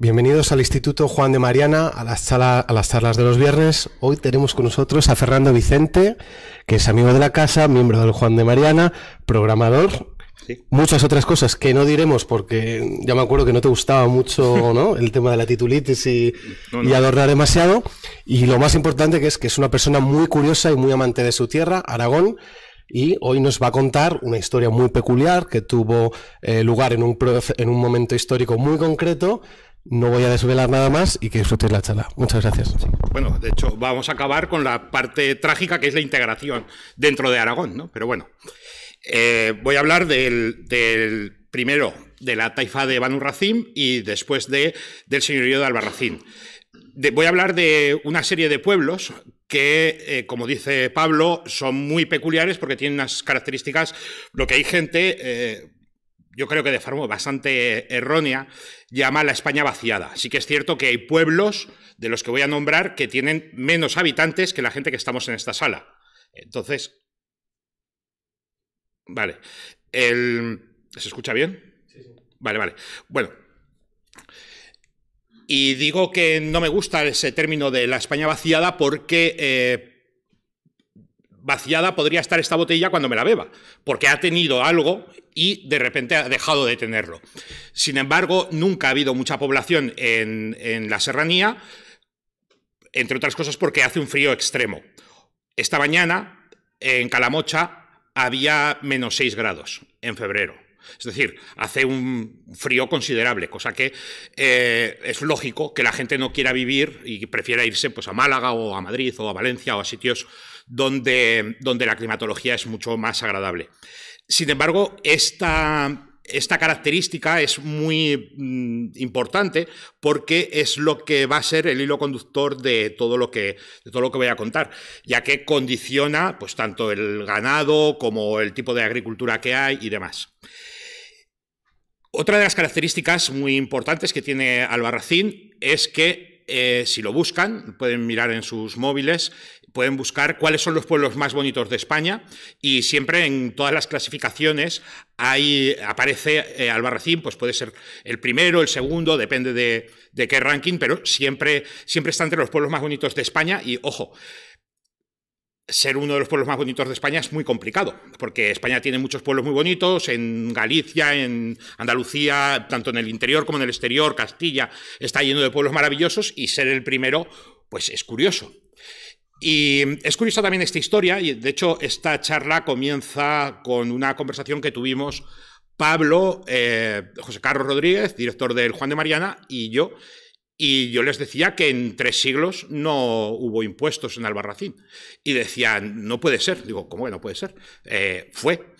Bienvenidos al Instituto Juan de Mariana, a las, a las charlas de los viernes. Hoy tenemos con nosotros a Fernando Vicente, que es amigo de la casa, miembro del Juan de Mariana, programador. Muchas otras cosas que no diremos porque ya me acuerdo que no te gustaba mucho el tema de la titulitis y, adornar demasiado. Y lo más importante que es que es una persona muy curiosa y muy amante de su tierra, Aragón, y hoy nos va a contar una historia muy peculiar que tuvo eh, lugar en en un momento histórico muy concreto no voy a desvelar nada más y que disfrutéis la charla. Muchas gracias. Bueno, de hecho, vamos a acabar con la parte trágica que es la integración dentro de Aragón, ¿no? Pero bueno, eh, voy a hablar del, primero de la taifa de Banu Racim y después de, del señorío de Albarracín. voy a hablar de una serie de pueblos que, eh, como dice Pablo, son muy peculiares porque tienen unas características, lo que hay gente... Eh, yo creo que de forma bastante errónea, llama la España vaciada. Sí que es cierto que hay pueblos de los que voy a nombrar que tienen menos habitantes que la gente que estamos en esta sala. Entonces, vale. ¿Se escucha bien? Sí, sí. Vale, vale. Bueno. Y digo que no me gusta ese término de la España vaciada porque eh, vaciada podría estar esta botella cuando me la beba, porque ha tenido algo y de repente ha dejado de tenerlo. Sin embargo, nunca ha habido mucha población en, la serranía, entre otras cosas porque hace un frío extremo. Esta mañana, en Calamocha, había menos 6 grados en febrero. Es decir, hace un frío considerable, cosa que eh, es lógico que la gente no quiera vivir y prefiera irse pues, a Málaga o a Madrid o a Valencia o a sitios donde, la climatología es mucho más agradable. Sin embargo, esta, característica es muy mm, importante porque es lo que va a ser el hilo conductor de todo lo que, de todo lo que voy a contar, ya que condiciona pues, tanto el ganado como el tipo de agricultura que hay y demás. Otra de las características muy importantes que tiene Albarracín es que eh, si lo buscan, pueden mirar en sus móviles, pueden buscar cuáles son los pueblos más bonitos de España y siempre en todas las clasificaciones aparece eh, Albarracín, pues puede ser el primero, el segundo, depende de, qué ranking, pero siempre, siempre está entre los pueblos más bonitos de España y ojo, ser uno de los pueblos más bonitos de España es muy complicado, porque España tiene muchos pueblos muy bonitos, en Galicia, en Andalucía, tanto en el interior como en el exterior, Castilla, está lleno de pueblos maravillosos y ser el primero, pues es curioso. Y es curiosa también esta historia, y de hecho esta charla comienza con una conversación que tuvimos Pablo, eh, José Carlos Rodríguez, director del Juan de Mariana, y yo, y yo les decía que en tres siglos no hubo impuestos en Albarracín. Y decían, no puede ser. Digo, ¿cómo no puede ser? Eh, fue.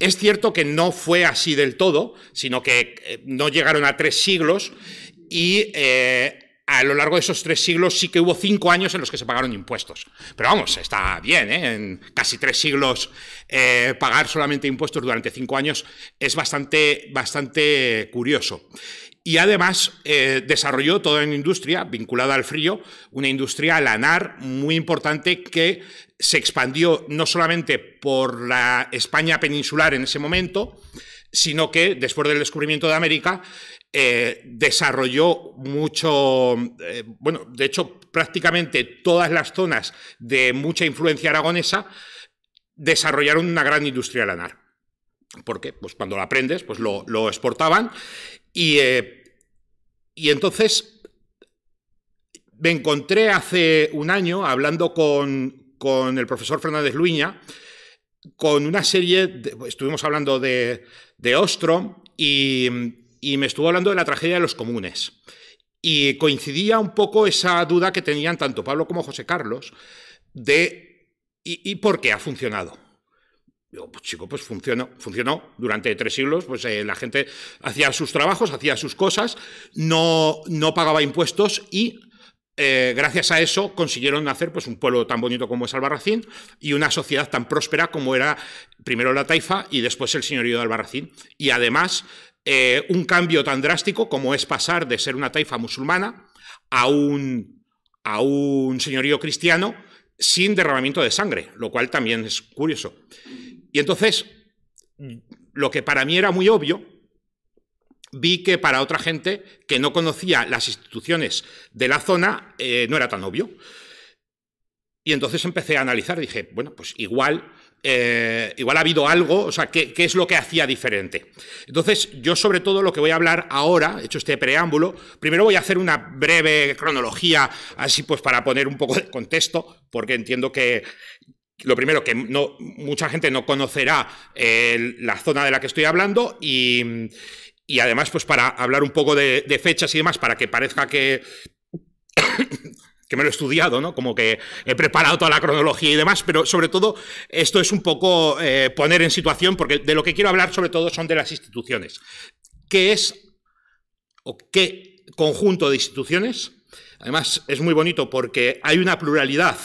Es cierto que no fue así del todo, sino que eh, no llegaron a tres siglos y eh, a lo largo de esos tres siglos sí que hubo cinco años en los que se pagaron impuestos. Pero vamos, está bien, en casi tres siglos pagar solamente impuestos durante cinco años es bastante, bastante curioso y además eh, desarrolló toda una industria vinculada al frío, una industria lanar muy importante que se expandió no solamente por la España peninsular en ese momento, sino que después del descubrimiento de América eh, desarrolló mucho, eh, bueno, de hecho prácticamente todas las zonas de mucha influencia aragonesa desarrollaron una gran industria lanar. Porque, Pues cuando la aprendes, pues lo exportaban eh, y, entonces me encontré hace un año hablando con, con el profesor Fernández Luña, con una serie, estuvimos hablando de, Ostrom y, me estuvo hablando de la tragedia de los comunes. Y coincidía un poco esa duda que tenían tanto Pablo como José Carlos de ¿y, y por qué ha funcionado? Digo, pues chico, pues funcionó, funcionó durante tres siglos, pues eh, la gente hacía sus trabajos, hacía sus cosas, no, no pagaba impuestos y eh, gracias a eso consiguieron hacer pues, un pueblo tan bonito como es Albarracín y una sociedad tan próspera como era primero la taifa y después el señorío de Albarracín. Y además eh, un cambio tan drástico como es pasar de ser una taifa musulmana a un, a un señorío cristiano sin derramamiento de sangre, lo cual también es curioso. Y entonces, mm. lo que para mí era muy obvio, vi que para otra gente que no conocía las instituciones de la zona eh, no era tan obvio. Y entonces empecé a analizar, dije, bueno, pues igual, eh, igual ha habido algo, o sea, ¿qué, ¿qué, es lo que hacía diferente? Entonces, yo sobre todo lo que voy a hablar ahora, hecho este preámbulo, primero voy a hacer una breve cronología, así pues para poner un poco de contexto, porque entiendo que, lo primero, que no, mucha gente no conocerá la zona de la que estoy hablando y, además, pues para hablar un poco de, fechas y demás, para que parezca que, que me lo he estudiado, ¿no? Como que he preparado toda la cronología y demás, pero sobre todo esto es un poco eh, poner en situación, porque de lo que quiero hablar sobre todo son de las instituciones. ¿Qué es o qué conjunto de instituciones? Además, es muy bonito porque hay una pluralidad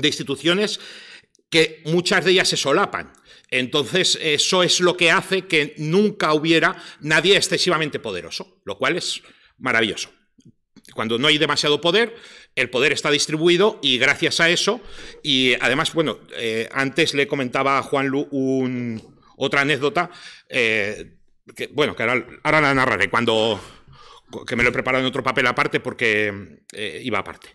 de instituciones que muchas de ellas se solapan. Entonces, eso es lo que hace que nunca hubiera nadie excesivamente poderoso, lo cual es maravilloso. Cuando no hay demasiado poder, el poder está distribuido y gracias a eso, y además, bueno, eh, antes le comentaba a Juan Lu un, otra anécdota, eh, que, bueno, que ahora, la narraré, cuando, que me lo he preparado en otro papel aparte porque eh, iba aparte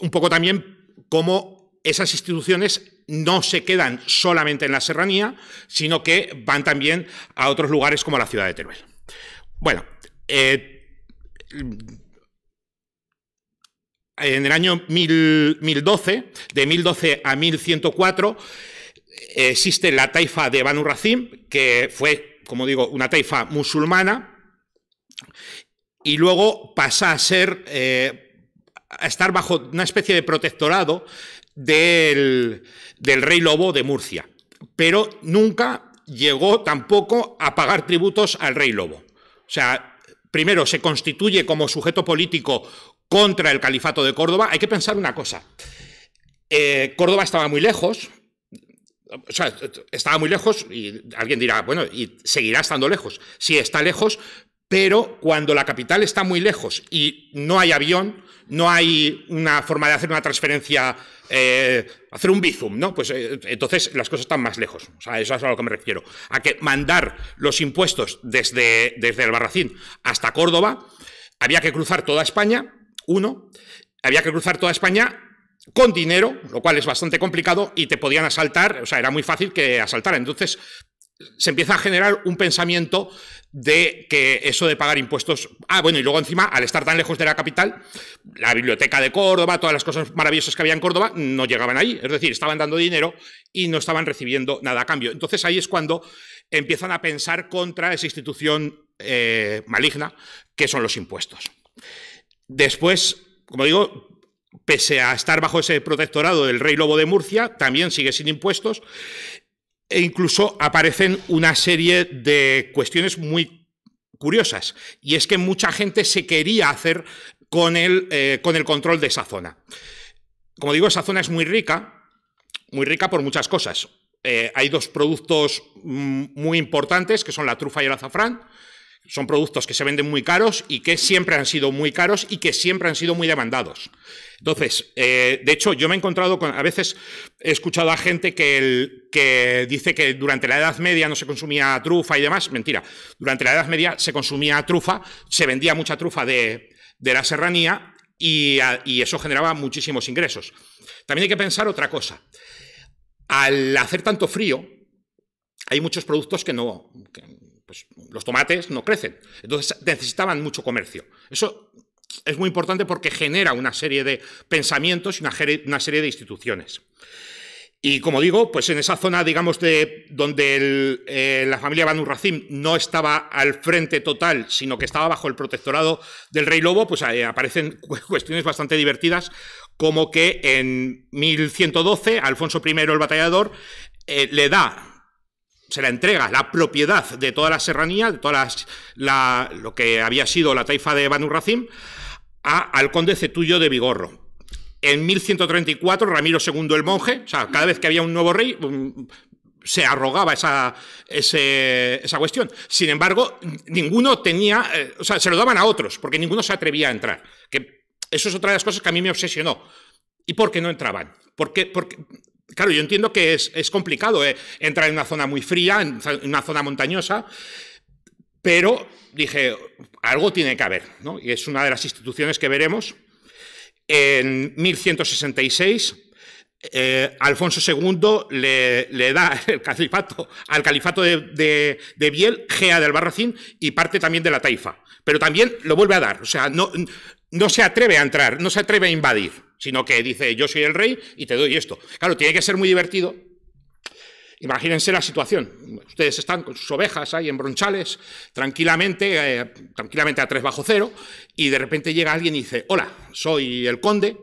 un poco también cómo esas instituciones no se quedan solamente en la serranía, sino que van también a otros lugares como la ciudad de Teruel. Bueno, eh, en el año 1012, de 1012 a 1104, existe la taifa de Banu Racim, que fue, como digo, una taifa musulmana, y luego pasa a ser... Eh, a estar bajo una especie de protectorado del, rey lobo de Murcia. Pero nunca llegó tampoco a pagar tributos al rey lobo. O sea, primero se constituye como sujeto político contra el califato de Córdoba. Hay que pensar una cosa. Eh, Córdoba estaba muy lejos. O sea, estaba muy lejos y alguien dirá, bueno, y seguirá estando lejos. Sí, está lejos, pero cuando la capital está muy lejos y no hay avión, no hay una forma de hacer una transferencia, eh, hacer un bizum, ¿no? Pues eh, entonces las cosas están más lejos. O sea, eso es a lo que me refiero. A que mandar los impuestos desde, desde el Barracín hasta Córdoba, había que cruzar toda España, uno, había que cruzar toda España con dinero, lo cual es bastante complicado, y te podían asaltar, o sea, era muy fácil que asaltara. Entonces, se empieza a generar un pensamiento de que eso de pagar impuestos. Ah, bueno, y luego encima, al estar tan lejos de la capital, la biblioteca de Córdoba, todas las cosas maravillosas que había en Córdoba, no llegaban ahí. Es decir, estaban dando dinero y no estaban recibiendo nada a cambio. Entonces ahí es cuando empiezan a pensar contra esa institución eh, maligna que son los impuestos. Después, como digo, pese a estar bajo ese protectorado del rey lobo de Murcia, también sigue sin impuestos e incluso aparecen una serie de cuestiones muy curiosas. Y es que mucha gente se quería hacer con el, eh, control de esa zona. Como digo, esa zona es muy rica, muy rica por muchas cosas. Eh, hay dos productos mm, muy importantes, que son la trufa y el azafrán son productos que se venden muy caros y que siempre han sido muy caros y que siempre han sido muy demandados. Entonces, eh, de hecho, yo me he encontrado con, a veces he escuchado a gente que, que dice que durante la Edad Media no se consumía trufa y demás. Mentira, durante la Edad Media se consumía trufa, se vendía mucha trufa de, la serranía y, eso generaba muchísimos ingresos. También hay que pensar otra cosa. Al hacer tanto frío, hay muchos productos que no, pues los tomates no crecen. Entonces necesitaban mucho comercio. Eso es muy importante porque genera una serie de pensamientos y una, serie de instituciones. Y como digo, pues en esa zona, digamos, de donde eh, la familia Banu Racim no estaba al frente total, sino que estaba bajo el protectorado del rey lobo, pues aparecen cuestiones bastante divertidas, como que en 1112 Alfonso I el Batallador eh, le da se la entrega la propiedad de toda la serranía, de todas lo que había sido la taifa de Banu Racim, al conde Cetullo de Vigorro. En 1134, Ramiro II el monje, o sea, cada vez que había un nuevo rey, se arrogaba esa, esa cuestión. Sin embargo, ninguno tenía, eh, o sea, se lo daban a otros, porque ninguno se atrevía a entrar. Que eso es otra de las cosas que a mí me obsesionó. ¿Y por qué no entraban? Porque, porque Claro, yo entiendo que es, complicado eh, entrar en una zona muy fría, en una zona montañosa, pero dije, algo tiene que haber, ¿no? Y es una de las instituciones que veremos. En 1166, eh, Alfonso II le, da el califato, al califato de, Biel, Gea del Barracín y parte también de la Taifa. Pero también lo vuelve a dar, o sea, no, no se atreve a entrar, no se atreve a invadir sino que dice yo soy el rey y te doy esto. Claro, tiene que ser muy divertido. Imagínense la situación. Ustedes están con sus ovejas ahí en bronchales, tranquilamente, eh, tranquilamente a tres bajo cero, y de repente llega alguien y dice, hola, soy el conde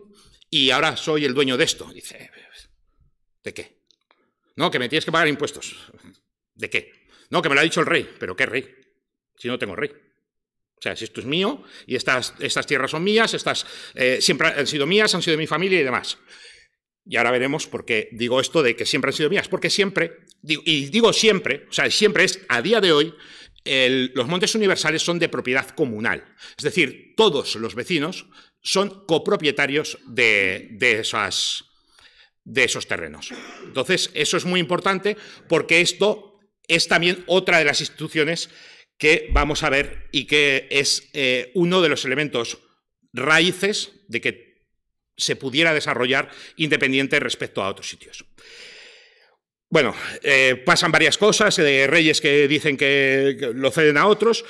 y ahora soy el dueño de esto. dice, ¿de qué? No, que me tienes que pagar impuestos. ¿De qué? No, que me lo ha dicho el rey. ¿Pero qué rey? Si no tengo rey sea, si esto es mío y estas, estas tierras son mías, estas eh, siempre han sido mías, han sido de mi familia y demás. Y ahora veremos por qué digo esto de que siempre han sido mías, porque siempre, y digo siempre, o sea, siempre es a día de hoy, los montes universales son de propiedad comunal. Es decir, todos los vecinos son copropietarios de, de esos terrenos. Entonces, eso es muy importante porque esto es también otra de las instituciones que vamos a ver y que es eh, uno de los elementos raíces de que se pudiera desarrollar independiente respecto a otros sitios. Bueno, eh, pasan varias cosas, eh, reyes que dicen que, lo ceden a otros,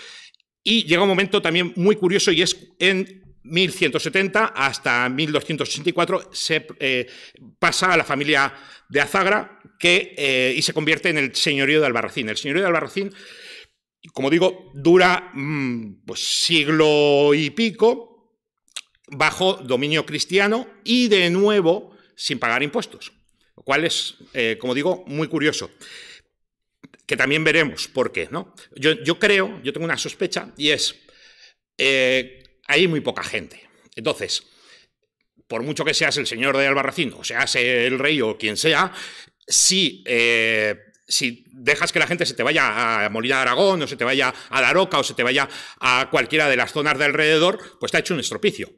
y llega un momento también muy curioso y es en 1170 hasta 1284 se pasa a la familia de Azagra que, y se convierte en el señorío de Albarracín. El señorío de Albarracín como digo, dura mm, pues, siglo y pico bajo dominio cristiano y de nuevo sin pagar impuestos, lo cual es, eh, como digo, muy curioso, que también veremos por qué. ¿no? Yo, creo, yo tengo una sospecha y es, eh, hay muy poca gente. Entonces, por mucho que seas el señor de Albarracín, o seas el rey o quien sea, si eh, si dejas que la gente se te vaya a Molina de Aragón o se te vaya a La Roca, o se te vaya a cualquiera de las zonas de alrededor, pues te ha hecho un estropicio.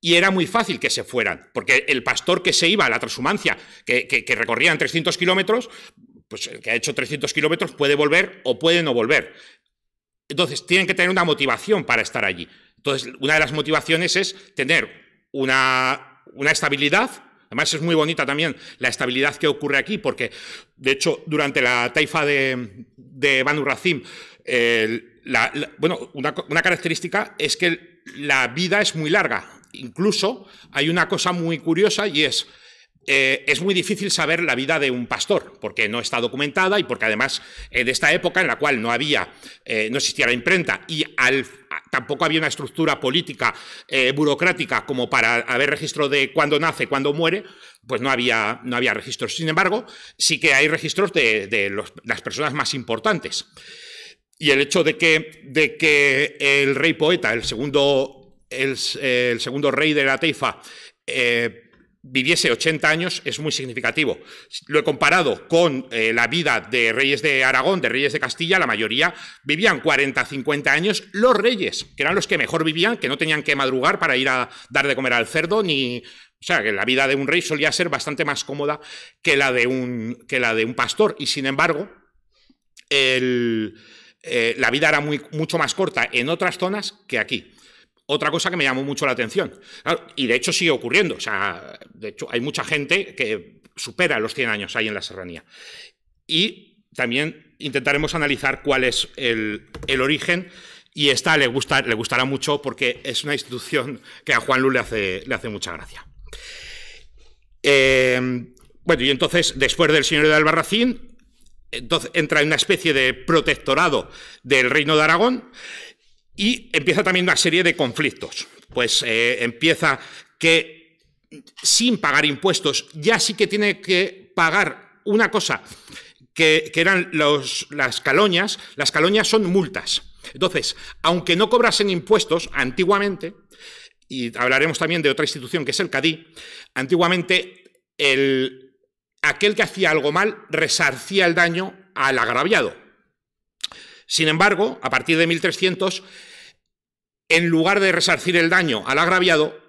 Y era muy fácil que se fueran, porque el pastor que se iba a la transhumancia, que, recorrían 300 kilómetros, pues el que ha hecho 300 kilómetros puede volver o puede no volver. Entonces, tienen que tener una motivación para estar allí. Entonces, una de las motivaciones es tener una, una estabilidad Además es muy bonita también la estabilidad que ocurre aquí, porque de hecho, durante la taifa de, de Banu Racim, bueno, una, característica es que la vida es muy larga. Incluso hay una cosa muy curiosa y es, eh, es muy difícil saber la vida de un pastor, porque no está documentada y porque además eh, de esta época en la cual no había, eh, no existía la imprenta y tampoco había una estructura política, burocrática como para haber registro de cuándo nace, cuándo muere, pues no había, no había registros. Sin embargo, sí que hay registros de, las personas más importantes. Y el hecho de que, de que el rey poeta, el segundo, el, segundo rey de la Teifa, eh, viviese 80 años es muy significativo. Lo he comparado con eh, la vida de reyes de Aragón, de reyes de Castilla, la mayoría vivían 40, 50 años los reyes, que eran los que mejor vivían, que no tenían que madrugar para ir a dar de comer al cerdo, ni, o sea, que la vida de un rey solía ser bastante más cómoda que la de un, que la de un pastor. Y sin embargo, eh, la vida era mucho más corta en otras zonas que aquí. Otra cosa que me llamó mucho la atención. y de hecho sigue ocurriendo. O sea, de hecho, hay mucha gente que supera los 100 años ahí en la serranía. Y también intentaremos analizar cuál es el, el origen y esta le, gusta, le gustará mucho porque es una institución que a Juan Luz le hace, le hace mucha gracia. Eh, bueno, y entonces, después del señor de Albarracín, entonces, entra en una especie de protectorado del reino de Aragón y empieza también una serie de conflictos. Pues eh, empieza que sin pagar impuestos, ya sí que tiene que pagar una cosa, que, eran las caloñas. Las caloñas son multas. Entonces, aunque no cobrasen impuestos antiguamente, y hablaremos también de otra institución que es el Cadí, antiguamente aquel que hacía algo mal resarcía el daño al agraviado. Sin embargo, a partir de 1300, en lugar de resarcir el daño al agraviado,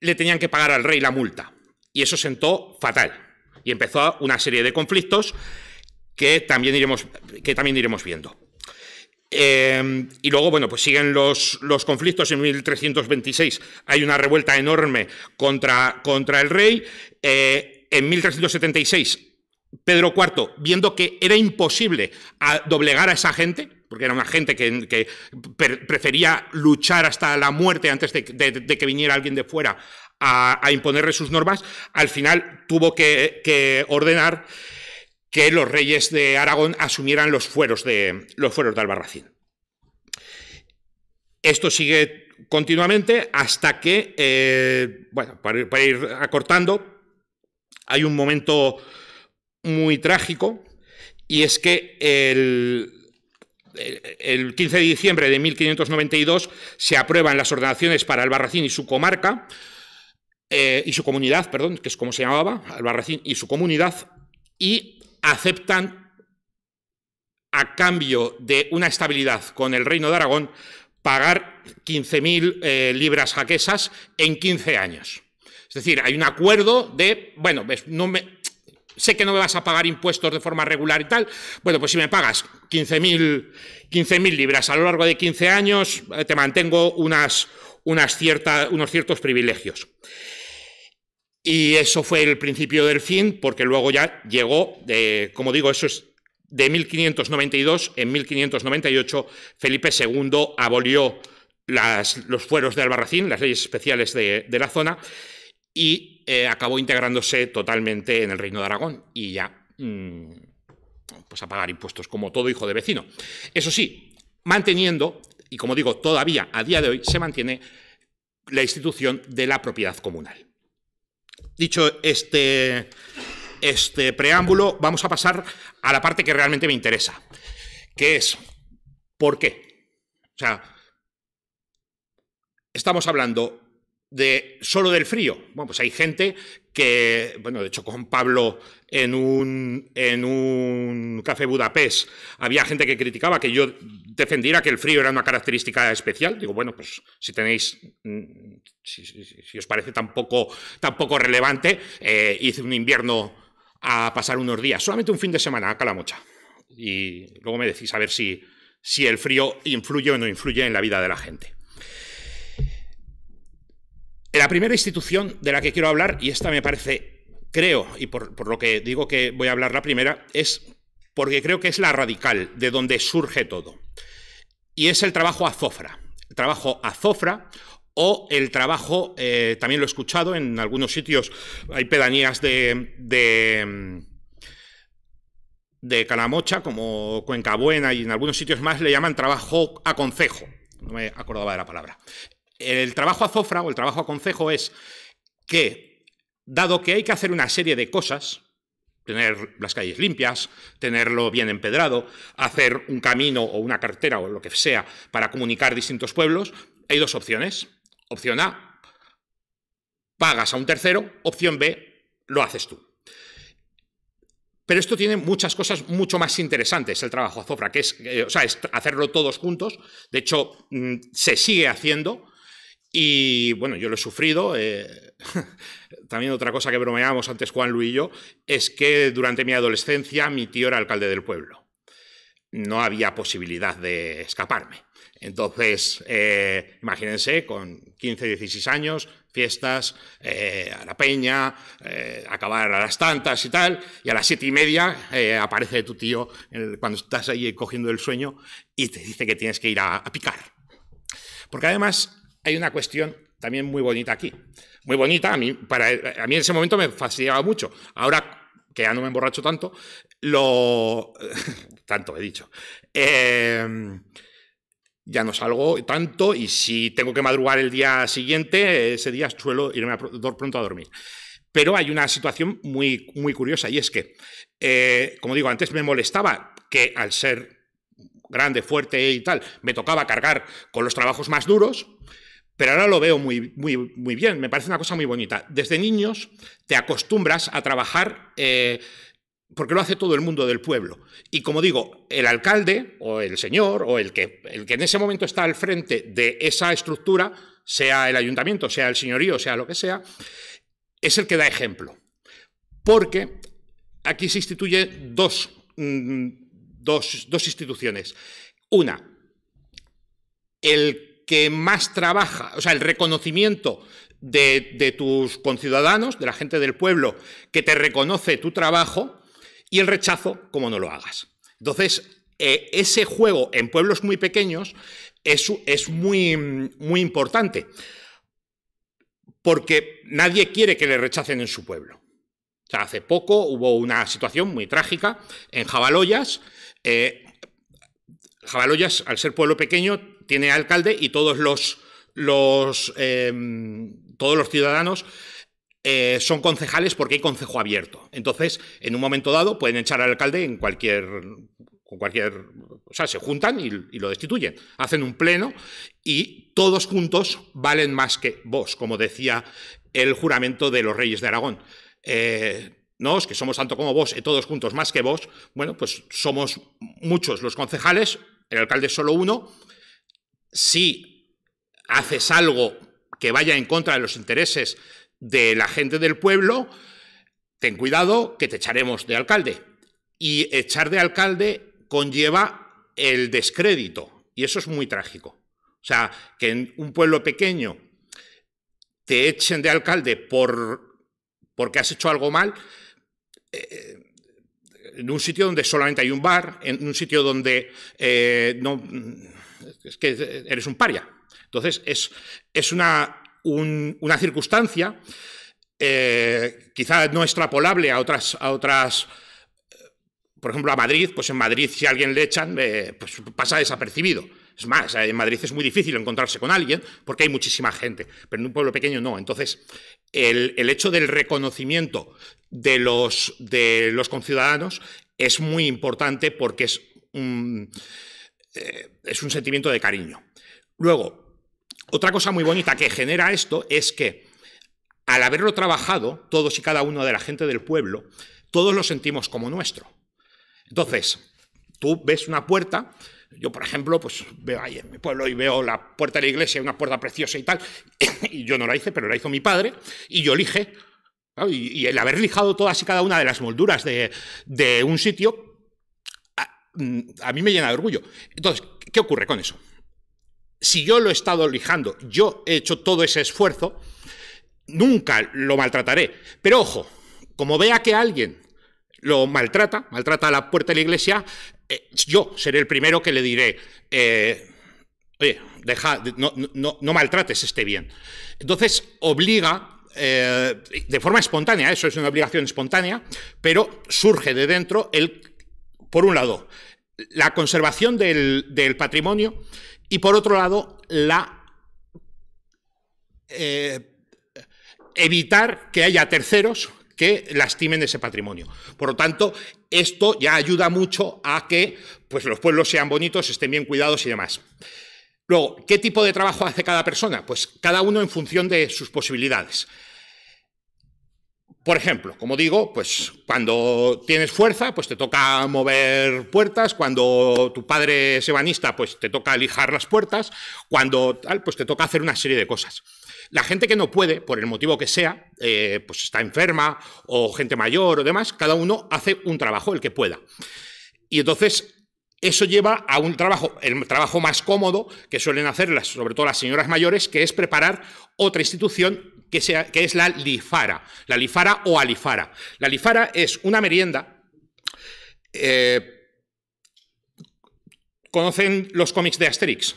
le tenían que pagar al rey la multa. Y eso sentó fatal. Y empezó una serie de conflictos que también iremos, que también iremos viendo. Em, y luego, bueno, pues siguen los, los, conflictos. En 1326 hay una revuelta enorme contra, contra el rey. Eh, en 1376, Pedro IV, viendo que era imposible ah, doblegar a esa gente, porque era una gente que, prefería luchar hasta la muerte antes de, que viniera alguien de fuera a, imponerle sus normas, al final tuvo que ordenar que los reyes de Aragón asumieran los fueros de, los fueros Albarracín. Esto sigue continuamente hasta que, eh, bueno, para ir, acortando, hay un momento muy trágico y es que el, 15 de diciembre de 1592 se aprueban las ordenaciones para Albarracín y su comarca, eh, y su comunidad, perdón, que es como se llamaba, Albarracín y su comunidad, y aceptan a cambio de una estabilidad con el Reino de Aragón pagar 15.000 eh, libras jaquesas en 15 años. Es decir, hay un acuerdo de, bueno, no me, sé que no me vas a pagar impuestos de forma regular y tal, bueno, pues si me pagas 15.000 libras a lo largo de 15 años, eh, te mantengo unos ciertos privilegios. Y eso fue el principio del fin, porque luego ya llegó, de, como digo, eso es de 1592, en 1598 Felipe II abolió los fueros de Albarracín, las leyes especiales de, la zona, y eh, acabó integrándose totalmente en el Reino de Aragón y ya, mm, pues a pagar impuestos como todo hijo de vecino. Eso sí, manteniendo, y como digo, todavía a día de hoy se mantiene la institución de la propiedad comunal. Dicho este, este preámbulo, vamos a pasar a la parte que realmente me interesa, que es ¿por qué? O sea, estamos hablando de solo del frío. Bueno, pues hay gente que, bueno, de hecho con Pablo en un, en un café Budapest había gente que criticaba que yo defendiera que el frío era una característica especial. Digo, bueno, pues si tenéis, mm, si, os parece tan poco, relevante, eh, hice un invierno a pasar unos días, solamente un fin de semana a Calamocha. Y luego me decís a ver si, si el frío influye o no influye en la vida de la gente. La primera institución de la que quiero hablar, y esta me parece, creo, y por, lo que digo que voy a hablar la primera, es porque creo que es la radical, de donde surge todo. Y es el trabajo azofra. El trabajo azofra o el trabajo, eh, también lo he escuchado en algunos sitios, hay pedanías de, de, Calamocha, como Buena, y en algunos sitios más le llaman trabajo a No me acordaba de la palabra. El trabajo a Zofra o el trabajo a concejo es que, dado que hay que hacer una serie de cosas, tener las calles limpias, tenerlo bien empedrado, hacer un camino o una carretera o lo que sea para comunicar distintos pueblos, hay dos opciones. Opción A, pagas a un tercero, opción B, lo haces tú. Pero esto tiene muchas cosas mucho más interesantes, el trabajo a Zofra, que es eh, hacerlo todos juntos. De hecho, mm, se sigue haciendo. Y bueno, yo lo he sufrido. Eh, también otra cosa que bromeábamos antes Juan Luis y yo, es que durante mi adolescencia mi tío era alcalde del pueblo. No había posibilidad de escaparme. Entonces, eh, imagínense, con 15, 16 años, fiestas, eh, a la peña, acabar a las tantas y tal, y a las siete y media aparece tu tío cuando estás ahí cogiendo el sueño y te dice que tienes que ir a, a picar. Porque además hay una cuestión también muy bonita aquí. Muy bonita, a mí, para, a mí en ese momento me fastidiaba mucho. Ahora que ya no me emborracho tanto, lo... tanto he dicho. Em, ya no salgo tanto y si tengo que madrugar el día siguiente, ese día suelo irme a pronto a dormir. Pero hay una situación muy, muy curiosa y es que, eh, como digo, antes me molestaba que al ser grande, fuerte y tal, me tocaba cargar con los trabajos más duros pero ahora lo veo muy, muy, muy bien, me parece una cosa muy bonita. Desde niños te acostumbras a trabajar eh, porque lo hace todo el mundo del pueblo. Y como digo, el alcalde o el señor o el que, el que en ese momento está al frente de esa estructura, sea el ayuntamiento, sea el señorío, sea lo que sea, es el que da ejemplo. Porque aquí se instituye dos, mm, dos instituciones. Una, el que más trabaja, o sea, el reconocimiento de, tus conciudadanos, de la gente del pueblo, que te reconoce tu trabajo, y el rechazo como no lo hagas. Entonces, eh, ese juego en pueblos muy pequeños es, muy, muy importante, porque nadie quiere que le rechacen en su pueblo. O sea, hace poco hubo una situación muy trágica en Jabaloyas. Eh, Jabaloyas, al ser pueblo pequeño, tiene alcalde y todos los, eh, todos los ciudadanos eh, son concejales porque hay concejo abierto. Entonces, en un momento dado pueden echar al alcalde en cualquier con cualquier. O sea, se juntan y, lo destituyen. Hacen un pleno y todos juntos valen más que vos, como decía el juramento de los reyes de Aragón. Eh, no, es que somos tanto como vos y todos juntos más que vos. Bueno, pues somos muchos los concejales, el alcalde es solo uno, si haces algo que vaya en contra de los intereses de la gente del pueblo, ten cuidado que te echaremos de alcalde. Y echar de alcalde conlleva el descrédito, y eso es muy trágico. O sea, que en un pueblo pequeño te echen de alcalde por, porque has hecho algo mal, eh, en un sitio donde solamente hay un bar, en un sitio donde eh, no, es que eres un paria. Entonces, es, es una, una circunstancia eh, quizá no extrapolable a otras, a otras, eh, por ejemplo, a Madrid, pues en Madrid si a alguien le echan, pues pasa desapercibido. Es más, eh, en Madrid es muy difícil encontrarse con alguien porque hay muchísima gente, pero en un pueblo pequeño no. Entonces, el, hecho del reconocimiento de los, de los conciudadanos es muy importante porque es eh, es un sentimiento de cariño. Luego, otra cosa muy bonita que genera esto es que al haberlo trabajado, todos y cada uno de la gente del pueblo, todos lo sentimos como nuestro. Entonces, tú ves una puerta yo, por ejemplo, pues veo ahí en mi pueblo y veo la puerta de la iglesia, una puerta preciosa y tal, y yo no la hice, pero la hizo mi padre, y yo elige, y, el haber lijado todas y cada una de las molduras de, un sitio, mm, a, mí me llena de orgullo. Entonces, ¿qué ocurre con eso? Si yo lo he estado lijando, yo he hecho todo ese esfuerzo, nunca lo maltrataré. Pero ojo, como vea que alguien lo maltrata, maltrata la puerta de la iglesia, eh, yo seré el primero que le diré, eh, oye, deja, no, maltrates este bien. Entonces obliga, eh, de forma espontánea, eso es una obligación espontánea, pero surge de dentro el, por un lado, la conservación del, del patrimonio y por otro lado, la evitar que haya terceros que lastimen ese patrimonio. Por lo tanto, esto ya ayuda mucho a que pues, los pueblos sean bonitos, estén bien cuidados y demás. Luego, ¿qué tipo de trabajo hace cada persona? Pues cada uno en función de sus posibilidades. Por ejemplo, como digo, pues cuando tienes fuerza, pues te toca mover puertas, cuando tu padre es ebanista, pues te toca lijar las puertas, cuando tal, pues te toca hacer una serie de cosas. La gente que no puede, por el motivo que sea, eh, pues está enferma o gente mayor o demás, cada uno hace un trabajo, el que pueda. Y entonces eso lleva a un trabajo, el trabajo más cómodo que suelen hacer sobre todo las señoras mayores, que es preparar otra institución que, sea, que es la lifara, la lifara o alifara. La lifara es una merienda. Eh, ¿Conocen los cómics de Asterix?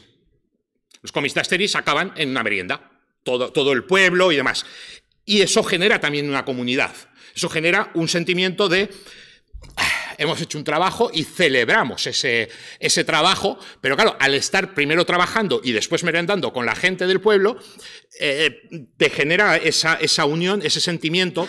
Los cómics de Asterix acaban en una merienda todo, el pueblo y demás. Y eso genera también una comunidad. Eso genera un sentimiento de ah, hemos hecho un trabajo y celebramos ese, ese, trabajo, pero claro, al estar primero trabajando y después merendando con la gente del pueblo, eh, te genera esa, esa, unión, ese sentimiento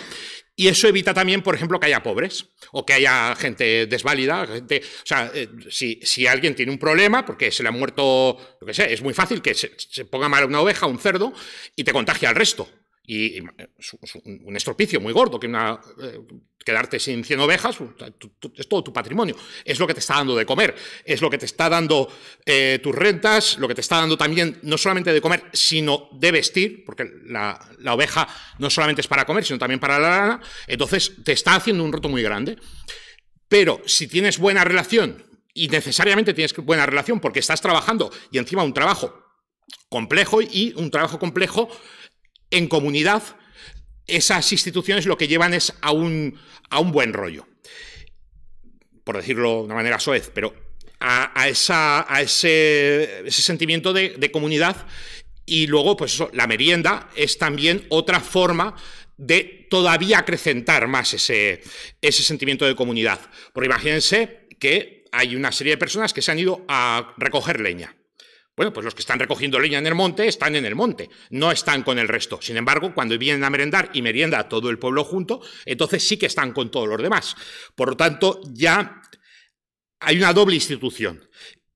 y eso evita también, por ejemplo, que haya pobres o que haya gente desválida. Gente, o sea, eh, si, si, alguien tiene un problema porque se le ha muerto, lo que sé, es muy fácil que se, ponga mal una oveja, un cerdo y te contagie al resto y, eh, un estropicio muy gordo, que eh, quedarte sin 100 ovejas es todo tu patrimonio, es lo que te está dando de comer, es lo que te está dando eh, tus rentas, lo que te está dando también no solamente de comer, sino de vestir, porque la, la oveja no solamente es para comer, sino también para la lana, entonces te está haciendo un roto muy grande. Pero si tienes buena relación, y necesariamente tienes buena relación porque estás trabajando, y encima un trabajo complejo y un trabajo complejo en comunidad, esas instituciones lo que llevan es a un, a un buen rollo. Por decirlo de una manera soez, pero a, esa, a ese, sentimiento de, comunidad. Y luego, pues eso, la merienda es también otra forma de todavía acrecentar más ese, ese sentimiento de comunidad. Porque imagínense que hay una serie de personas que se han ido a recoger leña bueno, pues los que están recogiendo leña en el monte están en el monte, no están con el resto. Sin embargo, cuando vienen a merendar y merienda todo el pueblo junto, entonces sí que están con todos los demás. Por lo tanto, ya hay una doble institución.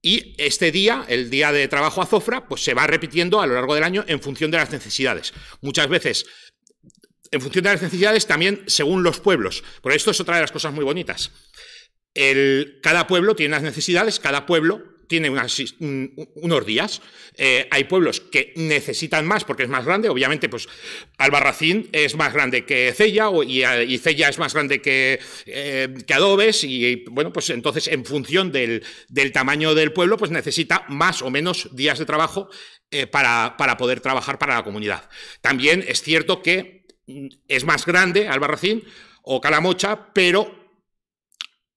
Y este día, el día de trabajo a pues se va repitiendo a lo largo del año en función de las necesidades. Muchas veces, en función de las necesidades, también según los pueblos. Por esto es otra de las cosas muy bonitas. cada pueblo tiene las necesidades, cada pueblo tiene unos días. Eh, hay pueblos que necesitan más porque es más grande. Obviamente, pues Albarracín es más grande que Cella y, eh, y Cella es más grande que, eh, Adobes. Y, bueno, pues entonces, en función del, tamaño del pueblo, pues necesita más o menos días de trabajo para, para poder trabajar para la comunidad. También es cierto que mm, es más grande Albarracín o Calamocha, pero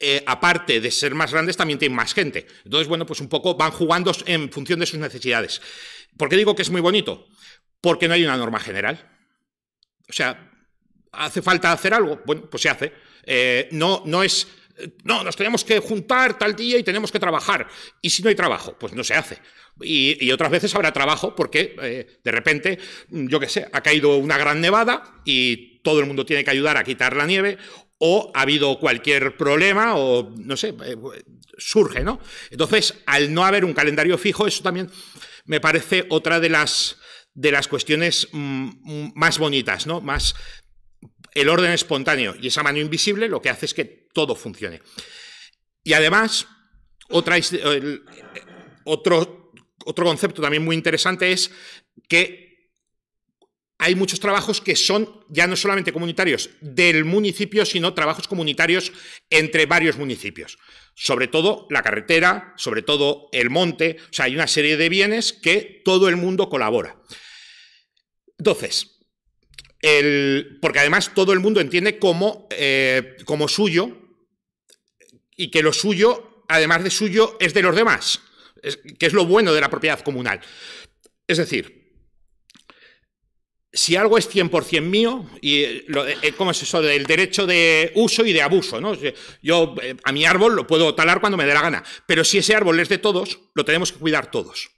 eh, aparte de ser más grandes, también tienen más gente. Entonces, bueno, pues un poco van jugando en función de sus necesidades. ¿Por qué digo que es muy bonito? Porque no hay una norma general. O sea, ¿hace falta hacer algo? Bueno, pues se hace. Eh, no, no es no, nos tenemos que juntar tal día y tenemos que trabajar. Y si no hay trabajo, pues no se hace. Y, otras veces habrá trabajo porque eh, de repente, yo qué sé, ha caído una gran nevada y todo el mundo tiene que ayudar a quitar la nieve, o ha habido cualquier problema o no sé, eh, surge, ¿no? Entonces, al no haber un calendario fijo, eso también me parece otra de las de las cuestiones mm, más bonitas, ¿no? Más el orden espontáneo y esa mano invisible lo que hace es que todo funcione. Y además, otro, otro concepto también muy interesante es que hay muchos trabajos que son ya no solamente comunitarios del municipio, sino trabajos comunitarios entre varios municipios. Sobre todo la carretera, sobre todo el monte, o sea, hay una serie de bienes que todo el mundo colabora. Entonces, porque además todo el mundo entiende como, eh, como suyo y que lo suyo, además de suyo, es de los demás, que es lo bueno de la propiedad comunal. Es decir, si algo es 100% mío, y eh, eh, ¿cómo es eso? El derecho de uso y de abuso, ¿no? Yo eh, a mi árbol lo puedo talar cuando me dé la gana, pero si ese árbol es de todos, lo tenemos que cuidar todos.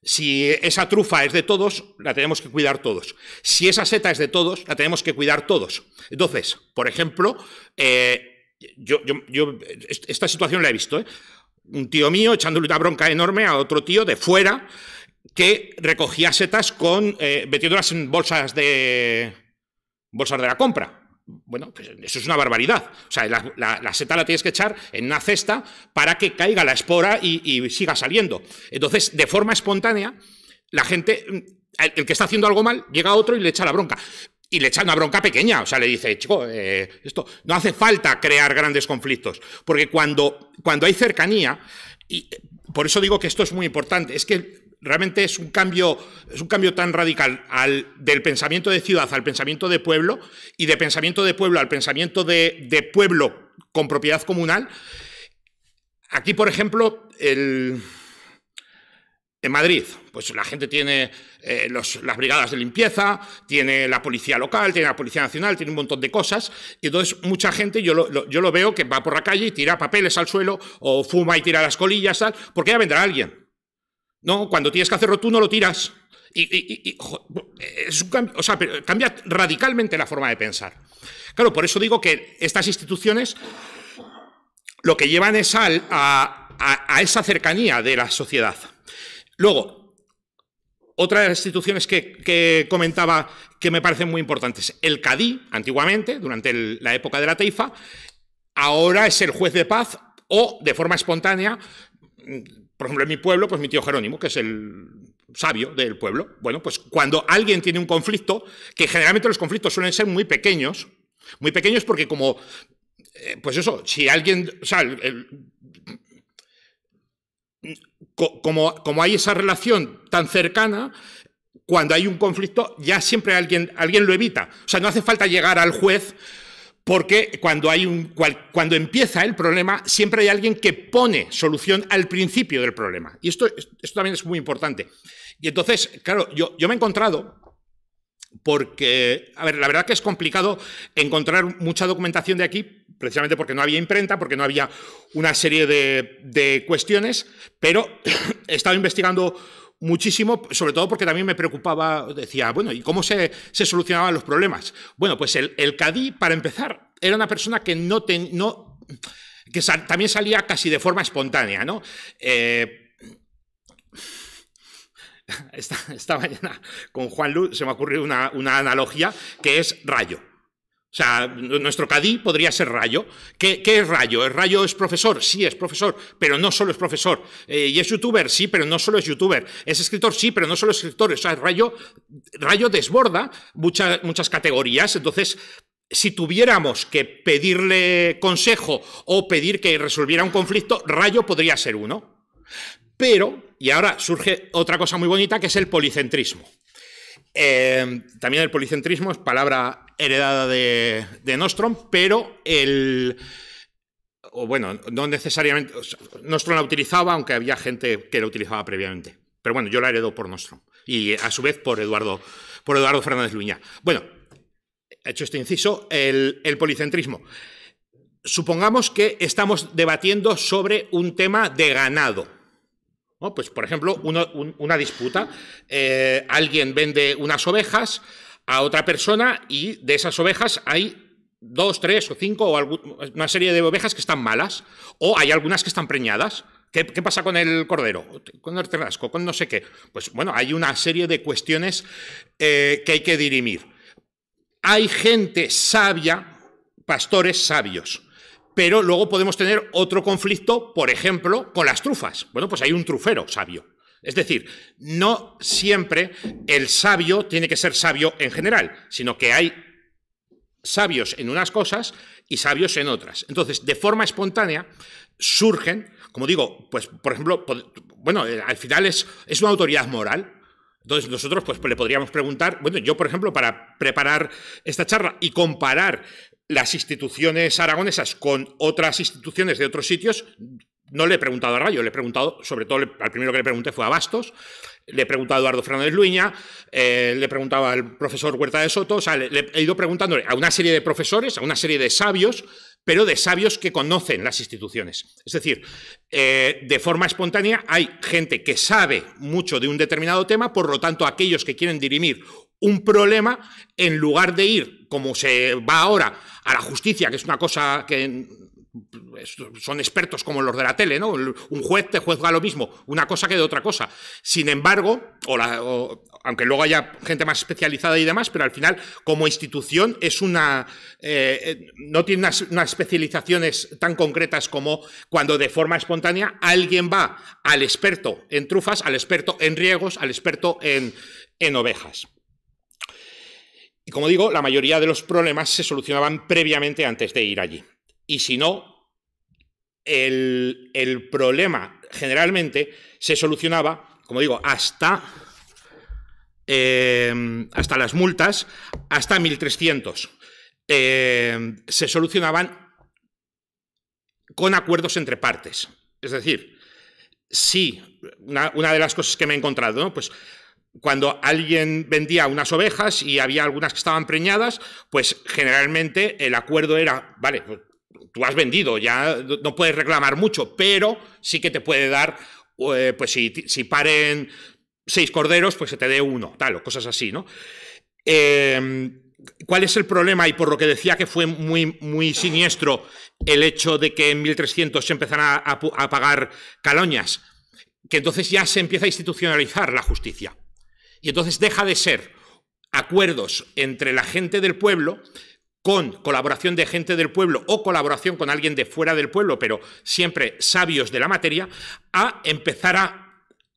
Si esa trufa es de todos, la tenemos que cuidar todos. Si esa seta es de todos, la tenemos que cuidar todos. Entonces, por ejemplo, esta situación la he visto. Un tío mío echándole una bronca enorme a otro tío de fuera que recogía setas con, eh, metiéndolas en bolsas de, bolsas de la compra. Bueno, pues eso es una barbaridad. O sea, la, seta la tienes que echar en una cesta para que caiga la espora y, siga saliendo. Entonces, de forma espontánea, la gente, mm, el, que está haciendo algo mal, llega a otro y le echa la bronca. Y le echa una bronca pequeña. O sea, le dice, chico, eh, esto no hace falta crear grandes conflictos. Porque cuando, cuando hay cercanía, y por eso digo que esto es muy importante, es que realmente es un cambio, es un cambio tan radical al, del pensamiento de ciudad al pensamiento de pueblo y de pensamiento de pueblo al pensamiento de, pueblo con propiedad comunal. Aquí, por ejemplo, en Madrid, pues la gente tiene eh, las brigadas de limpieza, tiene la policía local, tiene la policía nacional, tiene un montón de cosas. Y entonces mucha gente, yo lo, yo lo veo que va por la calle y tira papeles al suelo o fuma y tira las colillas, tal, porque ya vendrá alguien no, cuando tienes que hacerlo tú no lo tiras. Y, cambia radicalmente la forma de pensar. Claro, por eso digo que estas instituciones lo que llevan es a, esa cercanía de la sociedad. Luego, otra de las instituciones que, comentaba que me parecen muy importantes, el Cadí, antiguamente, durante la época de la Taifa, ahora es el juez de paz o, de forma espontánea, por ejemplo, en mi pueblo, pues mi tío Jerónimo, que es el sabio del pueblo, bueno, pues cuando alguien tiene un conflicto, que generalmente los conflictos suelen ser muy pequeños, muy pequeños porque como, eh, pues eso, si alguien, o sea, como, como hay esa relación tan cercana, cuando hay un conflicto, ya siempre alguien, alguien lo evita. O sea, no hace falta llegar al juez porque cuando, hay un, cuando empieza el problema siempre hay alguien que pone solución al principio del problema. Y esto, esto también es muy importante. Y entonces, claro, yo, yo me he encontrado, porque, a ver, la verdad que es complicado encontrar mucha documentación de aquí, precisamente porque no había imprenta, porque no había una serie de, de cuestiones, pero he estado investigando muchísimo, sobre todo porque también me preocupaba, decía, bueno, ¿y cómo se, solucionaban los problemas? Bueno, pues el, el, Cadí, para empezar, era una persona que no, que también salía casi de forma espontánea, ¿no? Eh, esta, mañana con Juan se me ha ocurrido una analogía que es rayo. O sea, nuestro cadí podría ser Rayo. ¿Qué, es Rayo? ¿El Rayo es profesor? Sí, es profesor, pero no solo es profesor. Eh, ¿Y es youtuber? Sí, pero no solo es youtuber. ¿Es escritor? Sí, pero no solo es escritor. O sea, Rayo, Rayo desborda muchas muchas categorías. Entonces, si tuviéramos que pedirle consejo o pedir que resolviera un conflicto, Rayo podría ser uno. Pero, y ahora surge otra cosa muy bonita, que es el policentrismo. Eh, también el policentrismo es palabra heredada de, Nostrom, pero el o bueno, no necesariamente, Nostrom la utilizaba, aunque había gente que la utilizaba previamente. Pero bueno, yo la heredo por Nostrom y a su vez por Eduardo, por Eduardo Fernández Luña. Bueno, hecho este inciso, el, policentrismo. Supongamos que estamos debatiendo sobre un tema de ganado. Pues, por ejemplo, una disputa. Eh, alguien vende unas ovejas a otra persona y de esas ovejas hay dos, tres o cinco o una serie de ovejas que están malas o hay algunas que están preñadas. ¿Qué, pasa con el cordero? ¿Con el terrasco? ¿Con no sé qué? Pues bueno, hay una serie de cuestiones eh, que hay que dirimir. Hay gente sabia, pastores sabios, pero luego podemos tener otro conflicto, por ejemplo, con las trufas. Bueno, pues hay un trufero sabio. Es decir, no siempre el sabio tiene que ser sabio en general, sino que hay sabios en unas cosas y sabios en otras. Entonces, de forma espontánea, surgen, como digo, pues, por ejemplo, bueno, eh, al final es, es una autoridad moral, entonces nosotros pues, le podríamos preguntar, bueno, yo por ejemplo, para preparar esta charla y comparar las instituciones aragonesas con otras instituciones de otros sitios, no le he preguntado a Rayo, le he preguntado, sobre todo al primero que le pregunté fue a Bastos, le he preguntado a Eduardo Fernández Luña, eh, le he preguntado al profesor Huerta de Soto, o sea, le, he ido preguntándole a una serie de profesores, a una serie de sabios, pero de sabios que conocen las instituciones. Es decir, eh, de forma espontánea hay gente que sabe mucho de un determinado tema, por lo tanto aquellos que quieren dirimir un problema en lugar de ir, como se va ahora, a la justicia, que es una cosa que son expertos como los de la tele, ¿no? Un juez te juzga lo mismo, una cosa que de otra cosa. Sin embargo, o aunque luego haya gente más especializada y demás, pero al final, como institución, es una. Eh, eh, no tiene unas, especializaciones tan concretas como cuando de forma espontánea alguien va al experto en trufas, al experto en riegos, al experto en, en ovejas. Y como digo, la mayoría de los problemas se solucionaban previamente antes de ir allí. Y si no, el, problema generalmente se solucionaba, como digo, hasta, em, hasta las multas, hasta 1300. Em, se solucionaban con acuerdos entre partes. Es decir, sí, una, una de las cosas que me he encontrado, ¿no? Pues cuando alguien vendía unas ovejas y había algunas que estaban preñadas, pues generalmente el acuerdo era, vale, pues tú has vendido, ya no puedes reclamar mucho, pero sí que te puede dar, eh, pues si, paren seis corderos, pues se te dé uno, tal, o cosas así, ¿no? Em, ¿Cuál es el problema? Y por lo que decía que fue muy, muy siniestro el hecho de que en 1300 se empezara a pagar caloñas, que entonces ya se empieza a institucionalizar la justicia. Y entonces deja de ser acuerdos entre la gente del pueblo con colaboración de gente del pueblo o colaboración con alguien de fuera del pueblo, pero siempre sabios de la materia, a empezar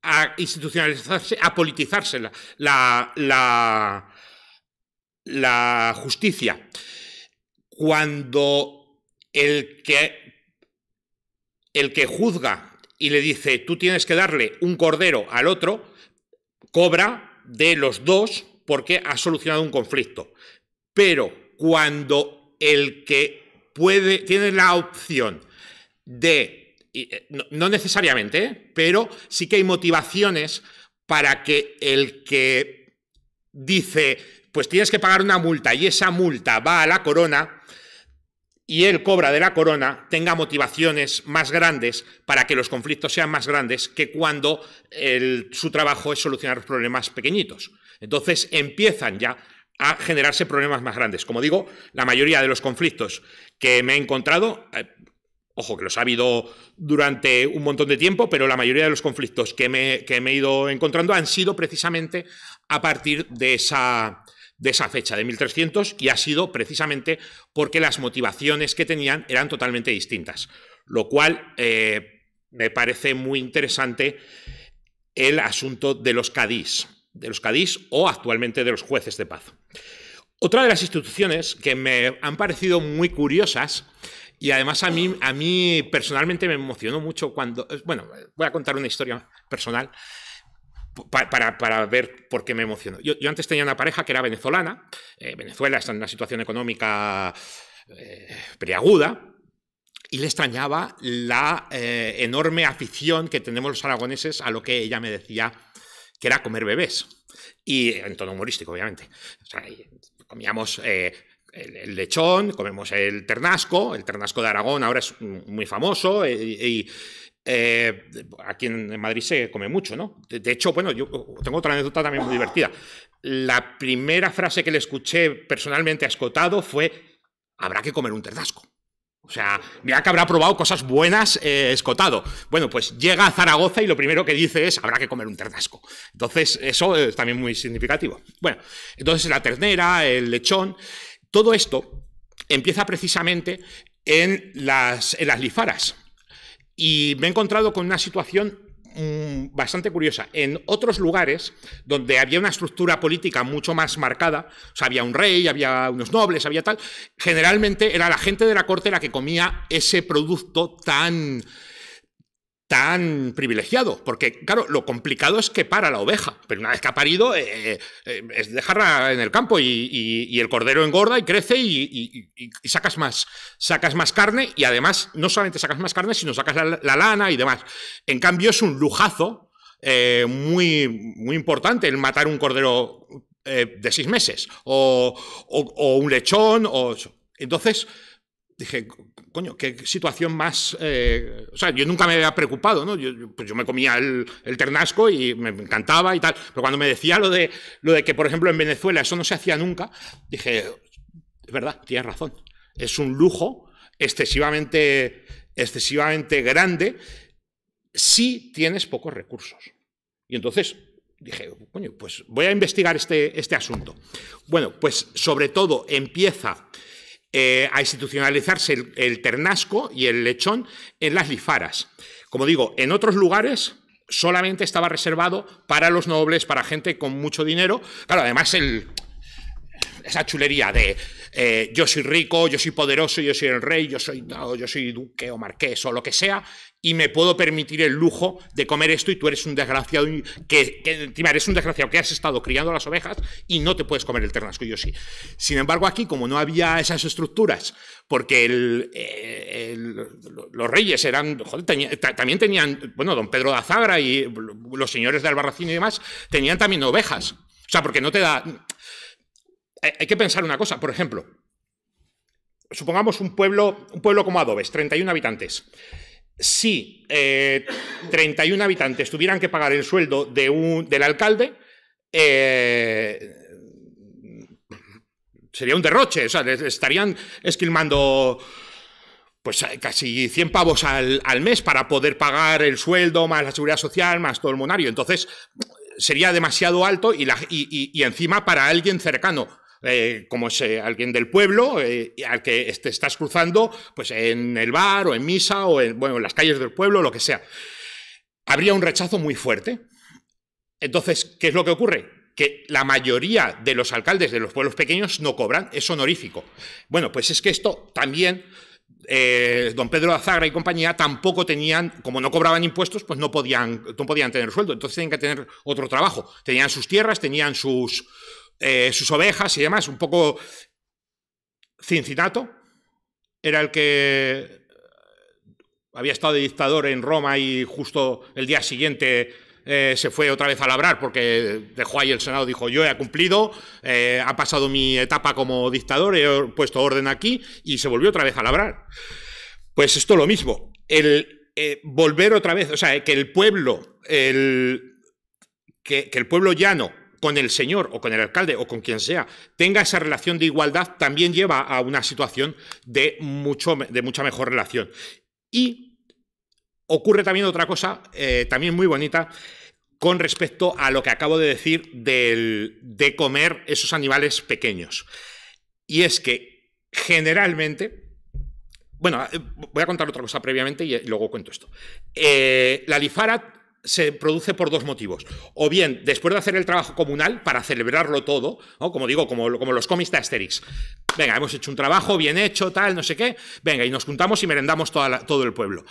a, institucionalizarse, a politizarse la, justicia. Cuando el que, el que juzga y le dice, tú tienes que darle un cordero al otro, cobra de los dos porque ha solucionado un conflicto. Pero cuando el que puede, tiene la opción de, eh, no, necesariamente, ¿eh? pero sí que hay motivaciones para que el que dice, pues tienes que pagar una multa y esa multa va a la corona, y él cobra de la corona tenga motivaciones más grandes para que los conflictos sean más grandes que cuando su trabajo es solucionar los problemas pequeñitos. Entonces empiezan ya a generarse problemas más grandes. Como digo, la mayoría de los conflictos que me he encontrado, eh, ojo que los ha habido durante un montón de tiempo, pero la mayoría de los conflictos que me he ido encontrando han sido precisamente a partir de esa, de esa fecha, de 1300, y ha sido precisamente porque las motivaciones que tenían eran totalmente distintas. Lo cual eh, me parece muy interesante el asunto de los cadís, de los cadís o actualmente de los jueces de paz. Otra de las instituciones que me han parecido muy curiosas y además a mí, a mí personalmente me emocionó mucho cuando, bueno, voy a contar una historia personal para, para, ver por qué me emociono. Yo, yo, antes tenía una pareja que era venezolana. Eh, Venezuela está en una situación económica eh, Y le extrañaba la eh, enorme afición que tenemos los aragoneses a lo que ella me decía que era comer bebés. Y en tono humorístico, obviamente. comíamos eh, el, lechón, comemos el ternasco, el ternasco de Aragón ahora es muy famoso y, eh, aquí en Madrid se come mucho, ¿no? De, hecho, bueno, yo tengo otra anécdota también muy divertida. La primera frase que le escuché personalmente a Escotado fue, habrá que comer un terdasco. O sea, mira que habrá probado cosas buenas eh, Escotado. Bueno, pues llega a Zaragoza y lo primero que dice es, habrá que comer un terdasco. Entonces, eso es también muy significativo. Bueno, entonces la ternera, el lechón, todo esto empieza precisamente en las, en las lifaras. Y me he encontrado con una situación mm, bastante curiosa. En otros lugares donde había una estructura política mucho más marcada, o sea, había un rey, había unos nobles, había tal, generalmente era la gente de la corte la que comía ese producto tan tan privilegiado, porque claro, lo complicado es que para la oveja, pero una vez que ha parido eh, eh, es dejarla en el campo y, el cordero engorda y crece y, sacas más, sacas más carne y además no solamente sacas más carne, sino sacas la, lana y demás. En cambio es un lujazo eh, muy, muy importante el matar un cordero de seis meses o, un lechón o entonces dije, coño, qué situación más... Eh, o sea, yo nunca me había preocupado, ¿no? Yo, pues yo me comía el, ternasco y me encantaba y tal, pero cuando me decía lo de, lo de que, por ejemplo, en Venezuela eso no se hacía nunca, dije, es verdad, tienes razón, es un lujo excesivamente, excesivamente grande si tienes pocos recursos. Y entonces dije, coño, pues voy a investigar este, este asunto. Bueno, pues sobre todo empieza eh, a institucionalizarse el, ternasco y el lechón en las lifaras. Como digo, en otros lugares solamente estaba reservado para los nobles, para gente con mucho dinero. Claro, además el, esa chulería de eh, yo soy rico, yo soy poderoso, yo soy el rey, yo soy, yo soy duque o marqués o lo que sea, y me puedo permitir el lujo de comer esto y tú eres un desgraciado, que, eres un desgraciado que has estado criando las ovejas y no te puedes comer el ternasco, yo sí. Sin embargo, aquí, como no había esas estructuras, porque el, eh, los reyes eran, también tenían, bueno, don Pedro de Azagra y los señores de Albarracín y demás, tenían también ovejas. O sea, porque no te da... Hay que pensar una cosa, por ejemplo, supongamos un pueblo, un pueblo como Adobes, 31 habitantes si 31 eh, habitantes tuvieran que pagar el sueldo de del alcalde, eh, sería un derroche, o sea, estarían esquilmando pues casi 100 pavos al, mes para poder pagar el sueldo, más la seguridad social, más todo el monario. Entonces, sería demasiado alto y encima para alguien cercano eh, como es eh, alguien del pueblo eh, al que te estás cruzando, pues en el bar o en misa o en, bueno, en las calles del pueblo, lo que sea. Habría un rechazo muy fuerte. Entonces, ¿qué es lo que ocurre? Que la mayoría de los alcaldes de los pueblos pequeños no cobran, es honorífico. Bueno, pues es que esto también don Pedro Azagra y compañía tampoco tenían, como no cobraban impuestos, pues no podían, no podían tener sueldo, entonces tenían que tener otro trabajo. Tenían sus tierras, tenían sus, eh, sus ovejas y demás, un poco Cincinato, era el que eh, había estado de dictador en Roma y justo el día siguiente eh, se fue otra vez a labrar porque dejó ahí el Senado, dijo yo he cumplido, ha pasado mi etapa como dictador, he puesto orden aquí y se volvió otra vez a labrar. Pues esto lo mismo, el volver otra vez, o sea, que el pueblo, que el pueblo llano con el señor o con el alcalde o con quien sea tenga esa relación de igualdad también lleva a una situación de, mucho, de mucha mejor relación. Y ocurre también otra cosa, eh, también muy bonita, con respecto a lo que acabo de decir de comer esos animales pequeños. Y es que generalmente, bueno, eh, voy a contar otra cosa previamente y eh, luego cuento esto. la lifara se produce por dos motivos. O bien, después de hacer el trabajo comunal, para celebrarlo todo, como digo, como, como los cómics de Asterix. Venga, hemos hecho un trabajo bien hecho, tal, no sé qué. Venga, y nos juntamos y merendamos todo el pueblo.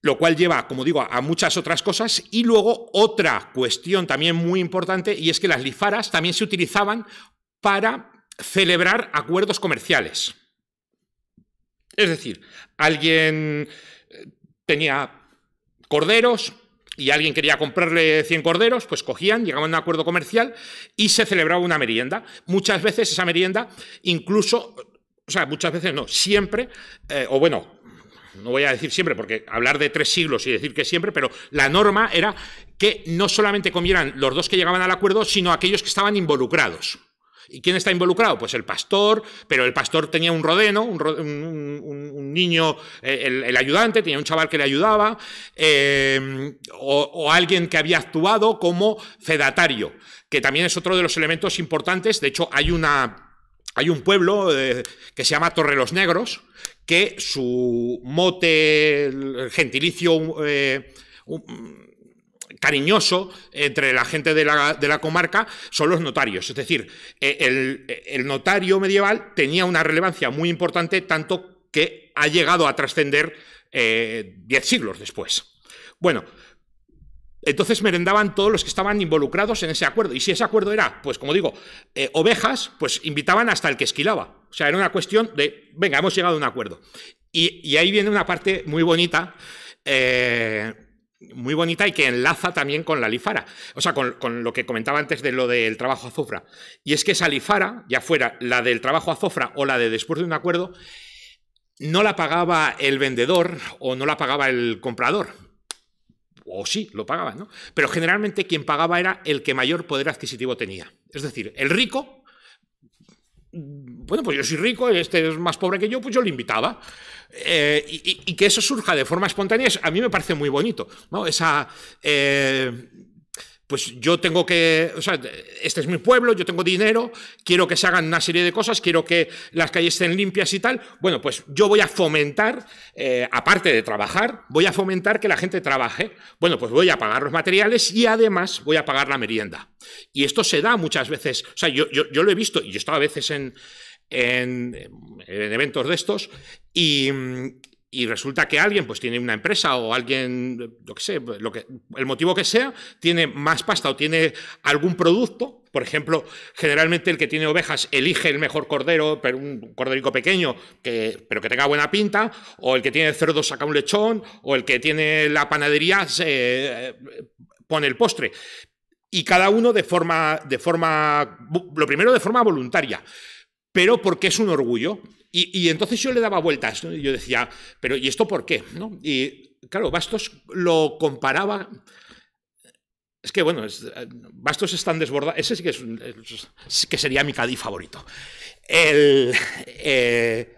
Lo cual lleva, como digo, a muchas otras cosas. Y luego otra cuestión también muy importante, y es que las lifaras también se utilizaban para celebrar acuerdos comerciales. Es decir, alguien eh, tenía corderos y alguien quería comprarle 100 corderos, pues cogían, llegaban a un acuerdo comercial y se celebraba una merienda. Muchas veces esa merienda incluso, o sea, muchas veces no, siempre, eh, o bueno, no voy a decir siempre, porque hablar de tres siglos y decir que siempre, pero la norma era que no solamente comieran los dos que llegaban al acuerdo, sino aquellos que estaban involucrados. ¿Y quién está involucrado? Pues el pastor, pero el pastor tenía un rodeno, un, niño, eh, el, ayudante, tenía un chaval que le ayudaba, eh, o, alguien que había actuado como fedatario, que también es otro de los elementos importantes. De hecho, hay una hay un pueblo eh, que se llama Torre los Negros, que su mote, gentilicio cariñoso entre la gente de la, comarca son los notarios. Es decir, eh, el, notario medieval tenía una relevancia muy importante, tanto que ha llegado a trascender eh, diez siglos después. Bueno, entonces merendaban todos los que estaban involucrados en ese acuerdo. Y si ese acuerdo era, pues como digo, eh, ovejas, pues invitaban hasta el que esquilaba. O sea, era una cuestión de, venga, hemos llegado a un acuerdo. Y, ahí viene una parte muy bonita muy bonita y que enlaza también con la lifara, o sea, con, lo que comentaba antes de lo del trabajo azufra. Y es que esa lifara, ya fuera la del trabajo azufra o la de después de un acuerdo, no la pagaba el vendedor o no la pagaba el comprador. O sí, lo pagaba, ¿no? Pero generalmente quien pagaba era el que mayor poder adquisitivo tenía. Es decir, el rico bueno, pues yo soy rico, este es más pobre que yo, pues yo le invitaba. Eh, y, que eso surja de forma espontánea, a mí me parece muy bonito, ¿no? Esa... Eh, pues yo tengo que, este es mi pueblo, yo tengo dinero, quiero que se hagan una serie de cosas, quiero que las calles estén limpias y tal. Bueno, pues yo voy a fomentar, eh, aparte de trabajar, voy a fomentar que la gente trabaje. Bueno, pues voy a pagar los materiales y además voy a pagar la merienda. Y esto se da muchas veces, o sea, yo, yo, lo he visto, y yo estado a veces en, en, eventos de estos y, resulta que alguien pues tiene una empresa o alguien, sé, lo que, el motivo que sea, tiene más pasta o tiene algún producto. Por ejemplo, generalmente el que tiene ovejas elige el mejor cordero, pero un corderico pequeño, que, pero que tenga buena pinta, o el que tiene cerdo saca un lechón, o el que tiene la panadería se eh, pone el postre. Y cada uno de forma, de forma, lo primero de forma voluntaria pero porque es un orgullo. Y, entonces yo le daba vueltas, yo decía, pero ¿y esto por qué? ¿No? Y claro, Bastos lo comparaba. Es que bueno, eh, Bastos es tan desbordado. Ese sí que, es, que sería mi cadí favorito. Eh,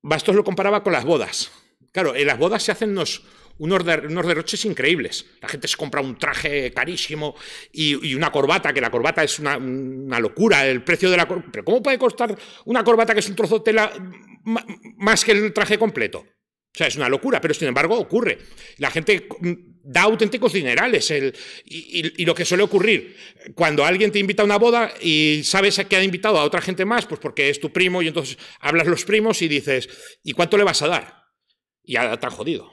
Bastos lo comparaba con las bodas. Claro, en las bodas se hacen unos, unos, unos derroches increíbles. La gente se compra un traje carísimo y, una corbata, que la corbata es una, locura, el precio de la Pero ¿cómo puede costar una corbata que es un trozo de tela más que el traje completo? O sea, es una locura, pero sin embargo ocurre. La gente da auténticos dinerales. y, lo que suele ocurrir, cuando alguien te invita a una boda y sabes que ha invitado a otra gente más, pues porque es tu primo y entonces hablas los primos y dices, ¿y cuánto le vas a dar? Y ahora tan jodido.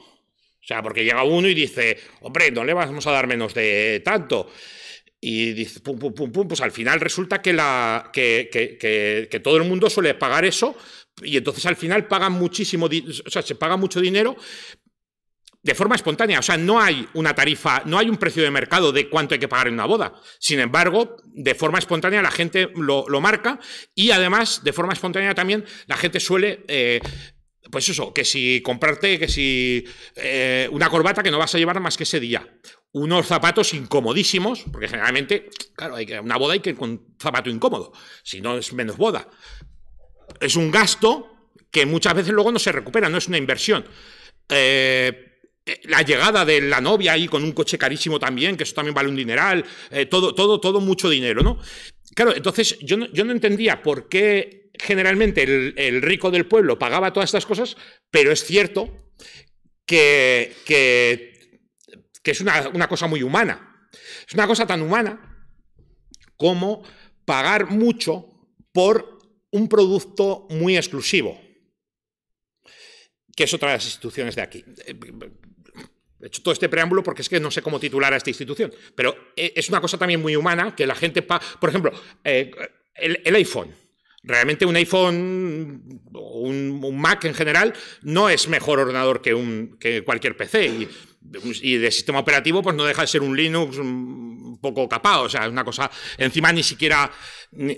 O sea, porque llega uno y dice, hombre, no le vamos a dar menos de tanto. Y dice, pum, pum, pum, pum, pues al final resulta que, la, que, todo el mundo suele pagar eso y entonces al final pagan muchísimo, o sea, se paga mucho dinero de forma espontánea. O sea, no hay una tarifa, no hay un precio de mercado de cuánto hay que pagar en una boda. Sin embargo, de forma espontánea la gente lo, marca y además, de forma espontánea también, la gente suele eh, pues eso, que si comprarte, que si eh, una corbata que no vas a llevar más que ese día, unos zapatos incomodísimos, porque generalmente, claro, hay una boda hay que con zapato incómodo, si no es menos boda. Es un gasto que muchas veces luego no se recupera, no es una inversión. Eh, eh, la llegada de la novia ahí con un coche carísimo también, que eso también vale un dineral, todo, todo, todo mucho dinero, ¿no? Claro, entonces yo yo no entendía por qué generalmente el, rico del pueblo pagaba todas estas cosas, pero es cierto que, es una, cosa muy humana. Es una cosa tan humana como pagar mucho por un producto muy exclusivo, que es otra de las instituciones de aquí. He hecho todo este preámbulo porque es que no sé cómo titular a esta institución, pero e, es una cosa también muy humana que la gente, por ejemplo, eh, el, iPhone. Realmente un iPhone o un, Mac en general no es mejor ordenador que, un, cualquier PC. Y, de sistema operativo, pues no deja de ser un Linux un poco capaz, O sea, una cosa. Encima ni siquiera. Ni,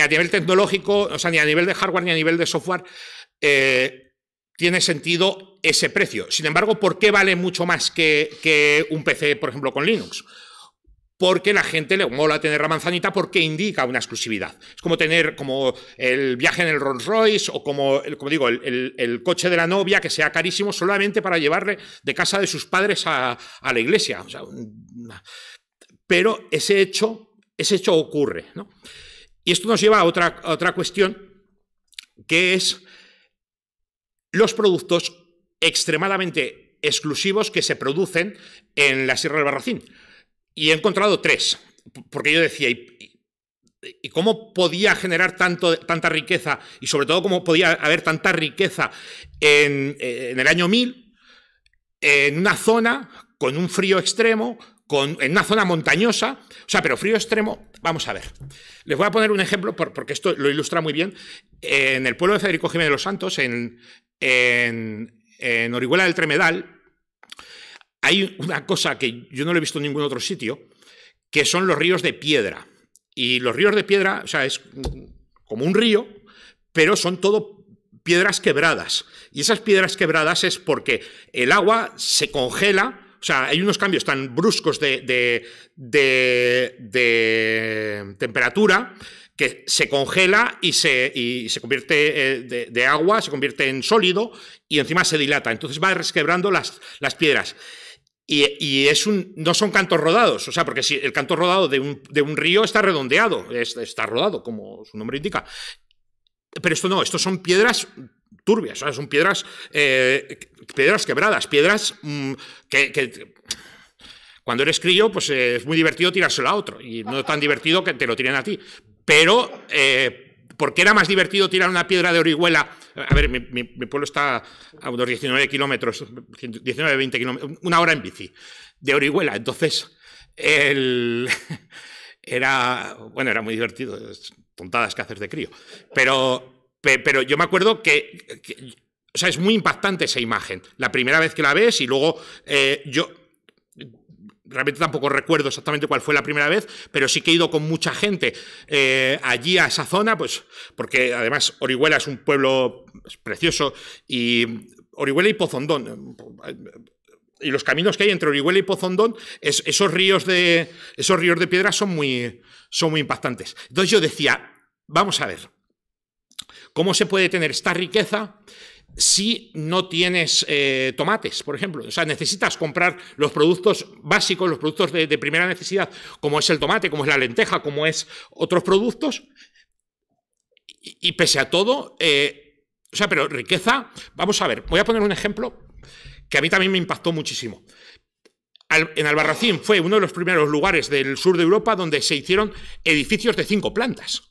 a nivel tecnológico, o sea, ni a nivel de hardware, ni a nivel de software. Eh, tiene sentido ese precio. Sin embargo, ¿por qué vale mucho más que un PC, por ejemplo, con Linux? porque la gente le mola tener la manzanita porque indica una exclusividad. Es como tener como el viaje en el Rolls Royce o como, digo, el, coche de la novia que sea carísimo solamente para llevarle de casa de sus padres a, la iglesia. Pero ese hecho, ese hecho ocurre. Y esto nos lleva a otra, otra cuestión, que es los productos extremadamente exclusivos que se producen en la Sierra del Barracín. Y he encontrado tres, porque yo decía, ¿y, cómo podía generar tanto, tanta riqueza? Y sobre todo, ¿cómo podía haber tanta riqueza en, el año 1000, en una zona con un frío extremo, con, en una zona montañosa, o sea, pero frío extremo, vamos a ver. Les voy a poner un ejemplo, porque esto lo ilustra muy bien. En el pueblo de Federico Jiménez de los Santos, en, en, en Orihuela del Tremedal, hay una cosa que yo no lo he visto en ningún otro sitio, que son los ríos de piedra. Y los ríos de piedra, o sea, es como un río, pero son todo piedras quebradas. Y esas piedras quebradas es porque el agua se congela, o sea, hay unos cambios tan bruscos de, temperatura que se congela y se, se convierte eh, de, agua, se convierte en sólido y encima se dilata. Entonces va resquebrando las, las piedras. Y, es un, no son cantos rodados, o sea, porque si el canto rodado de un, de un río está redondeado, está rodado, como su nombre indica. Pero esto no, esto son piedras turbias, son piedras, eh, piedras quebradas, piedras mm, que, cuando eres crío, pues eh, es muy divertido tirárselo a otro, y no tan divertido que te lo tiren a ti. Pero, eh, qué era más divertido tirar una piedra de orihuela a ver, mi, pueblo está a unos 19 kilómetros, 19, 20 kilómetros, una hora en bici, de Orihuela. Entonces, el, era, bueno, era muy divertido, tontadas que haces de crío. Pero, pero yo me acuerdo que, o sea, es muy impactante esa imagen. La primera vez que la ves y luego eh, yo realmente tampoco recuerdo exactamente cuál fue la primera vez, pero sí que he ido con mucha gente eh, allí a esa zona, pues porque además Orihuela es un pueblo pues, precioso y Orihuela y Pozondón. Y los caminos que hay entre Orihuela y Pozondón, esos, ríos de, esos ríos de piedra son muy, son muy impactantes. Entonces yo decía, vamos a ver, ¿cómo se puede tener esta riqueza si no tienes eh, tomates, por ejemplo. O sea, necesitas comprar los productos básicos, los productos de, primera necesidad, como es el tomate, como es la lenteja, como es otros productos. Y, pese a todo, eh, o sea, pero riqueza, vamos a ver, voy a poner un ejemplo que a mí también me impactó muchísimo. en Albarracín fue uno de los primeros lugares del sur de Europa donde se hicieron edificios de cinco plantas.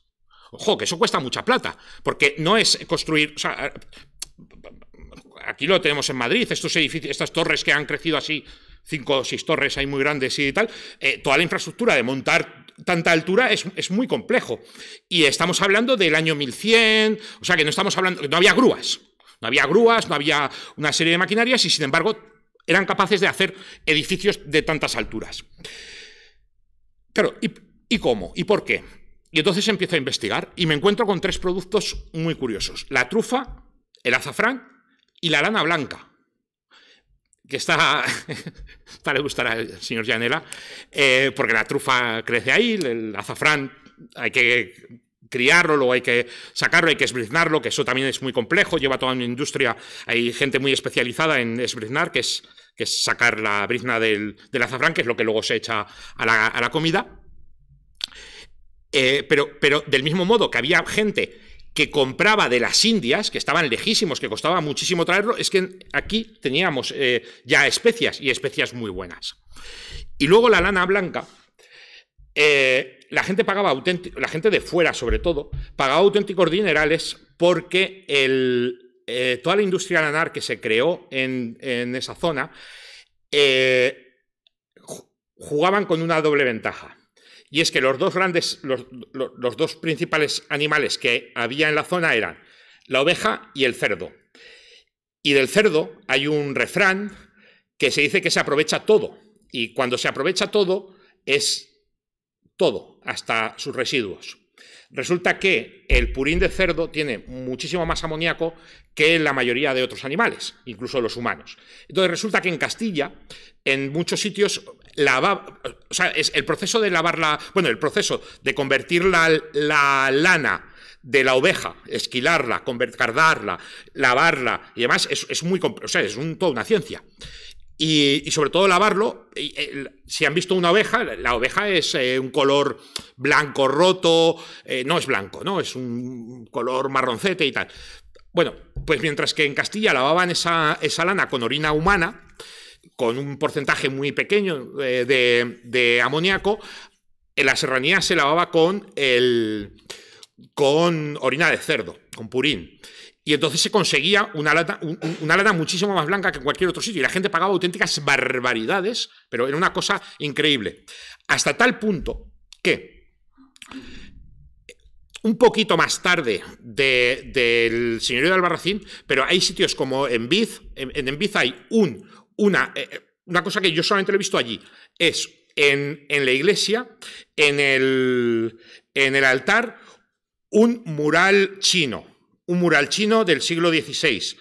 Ojo, que eso cuesta mucha plata, porque no es construir, aquí lo tenemos en Madrid, estos edificios, estas torres que han crecido así, cinco o seis torres ahí muy grandes y tal, eh, toda la infraestructura de montar tanta altura es, muy complejo. Y estamos hablando del año 1100, o sea que no estamos hablando, no había grúas, no había grúas, no había una serie de maquinarias y sin embargo eran capaces de hacer edificios de tantas alturas. Claro, y cómo? ¿Y por qué? Y entonces empiezo a investigar y me encuentro con tres productos muy curiosos, la trufa, el azafrán y la lana blanca, que está, tal le gustará al señor Janela, eh, porque la trufa crece ahí, el azafrán hay que criarlo, luego hay que sacarlo, hay que esbriznarlo, que eso también es muy complejo, lleva toda una industria, hay gente muy especializada en esbriznar, que es, que sacar la brizna del, del, azafrán, que es lo que luego se echa a la, comida. Eh, pero, pero del mismo modo que había gente que compraba de las Indias, que estaban lejísimos, que costaba muchísimo traerlo, es que aquí teníamos eh, ya especias y especias muy buenas. Y luego la lana blanca, eh, la gente pagaba la gente de fuera sobre todo, pagaba auténticos dinerales porque el, eh, toda la industria lanar que se creó en esa zona jugaban con una doble ventaja. Y es que los dos grandes, los, dos principales animales que había en la zona eran la oveja y el cerdo. Y del cerdo hay un refrán que se dice que se aprovecha todo. Y cuando se aprovecha todo, es todo, hasta sus residuos. Resulta que el purín de cerdo tiene muchísimo más amoníaco que la mayoría de otros animales, incluso los humanos. Entonces resulta que en Castilla, en muchos sitios o sea, es el proceso de lavarla, bueno, el proceso de convertir la, lana de la oveja, esquilarla, cardarla, lavarla y demás, es, es muy, o sea, es un, toda una ciencia. Y, sobre todo lavarlo, si han visto una oveja, la oveja es eh, un color blanco roto, eh, no es blanco, ¿no? Es un color marroncete y tal. Bueno, pues mientras que en Castilla lavaban esa, esa lana con orina humana, con un porcentaje muy pequeño eh, de, amoníaco, en la serranía se lavaba con, el, con orina de cerdo, con purín. Y entonces se conseguía una lata, una lata muchísimo más blanca que en cualquier otro sitio. Y la gente pagaba auténticas barbaridades, pero era una cosa increíble. Hasta tal punto que un poquito más tarde del señorío de Albarracín, pero hay sitios como en Biz, en, en hay un una, eh, eh, una cosa que yo solamente lo he visto allí, es en, la iglesia, en el, en el altar, un mural chino, un mural chino del siglo XVI,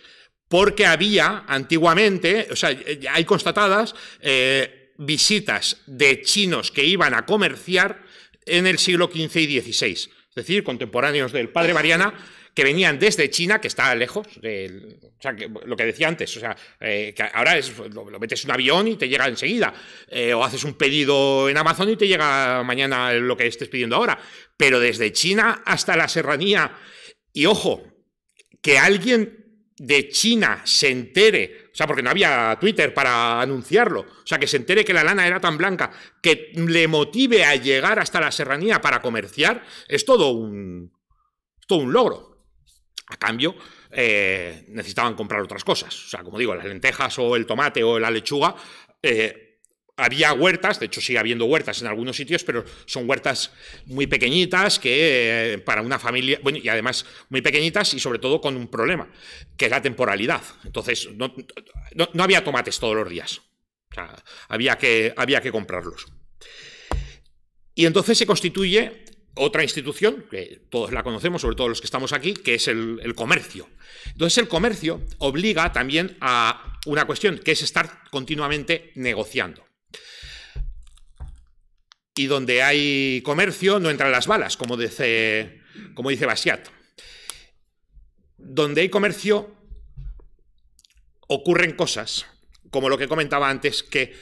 porque había antiguamente, o sea, hay constatadas eh, visitas de chinos que iban a comerciar en el siglo XV y XVI, es decir, contemporáneos del padre Mariana, que venían desde China, que está lejos, de o sea, lo que decía antes, o sea, eh, que ahora es, lo, metes en un avión y te llega enseguida, eh, o haces un pedido en Amazon y te llega mañana lo que estés pidiendo ahora, pero desde China hasta la serranía, y ojo, que alguien de China se entere, o sea, porque no había Twitter para anunciarlo, o sea, que se entere que la lana era tan blanca, que le motive a llegar hasta la serranía para comerciar, es todo un, todo un logro. A cambio, eh, necesitaban comprar otras cosas. O sea, como digo, las lentejas o el tomate o la lechuga. Eh, había huertas, de hecho sigue habiendo huertas en algunos sitios, pero son huertas muy pequeñitas que eh, para una familia, bueno, y además muy pequeñitas y sobre todo con un problema, que es la temporalidad. Entonces, no, había tomates todos los días. O sea, había que, había que comprarlos. Y entonces se constituye otra institución, que todos la conocemos, sobre todo los que estamos aquí, que es el, comercio. Entonces el comercio obliga también a una cuestión, que es estar continuamente negociando. Y donde hay comercio no entran las balas, como dice, como dice Basiat. Donde hay comercio ocurren cosas, como lo que comentaba antes, que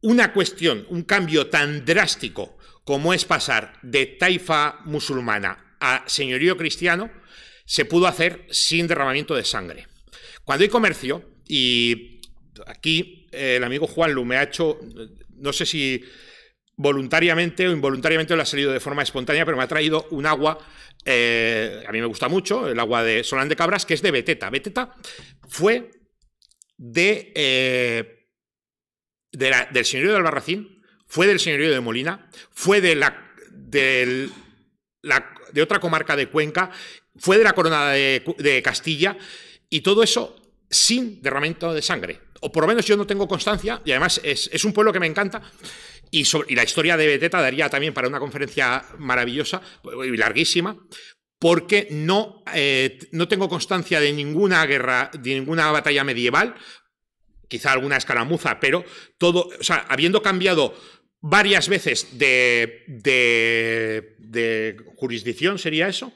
una cuestión, un cambio tan drástico cómo es pasar de taifa musulmana a señorío cristiano, se pudo hacer sin derramamiento de sangre. Cuando hay comercio, y aquí eh, el amigo Juan Lu me ha hecho, no sé si voluntariamente o involuntariamente lo ha salido de forma espontánea, pero me ha traído un agua, eh, a mí me gusta mucho, el agua de Solán de Cabras, que es de Beteta. Beteta fue de, eh, del señorío de Albarracín, fue del señorío de Molina, fue de la, de otra comarca de Cuenca, fue de la coronada de, Castilla, y todo eso sin derramamiento de sangre. O por lo menos yo no tengo constancia, y además es, un pueblo que me encanta. Y, la historia de Beteta daría también para una conferencia maravillosa y larguísima, porque no, eh, no tengo constancia de ninguna guerra, de ninguna batalla medieval, quizá alguna escaramuza, pero todo, o sea, habiendo cambiado varias veces de, jurisdicción, ¿sería eso?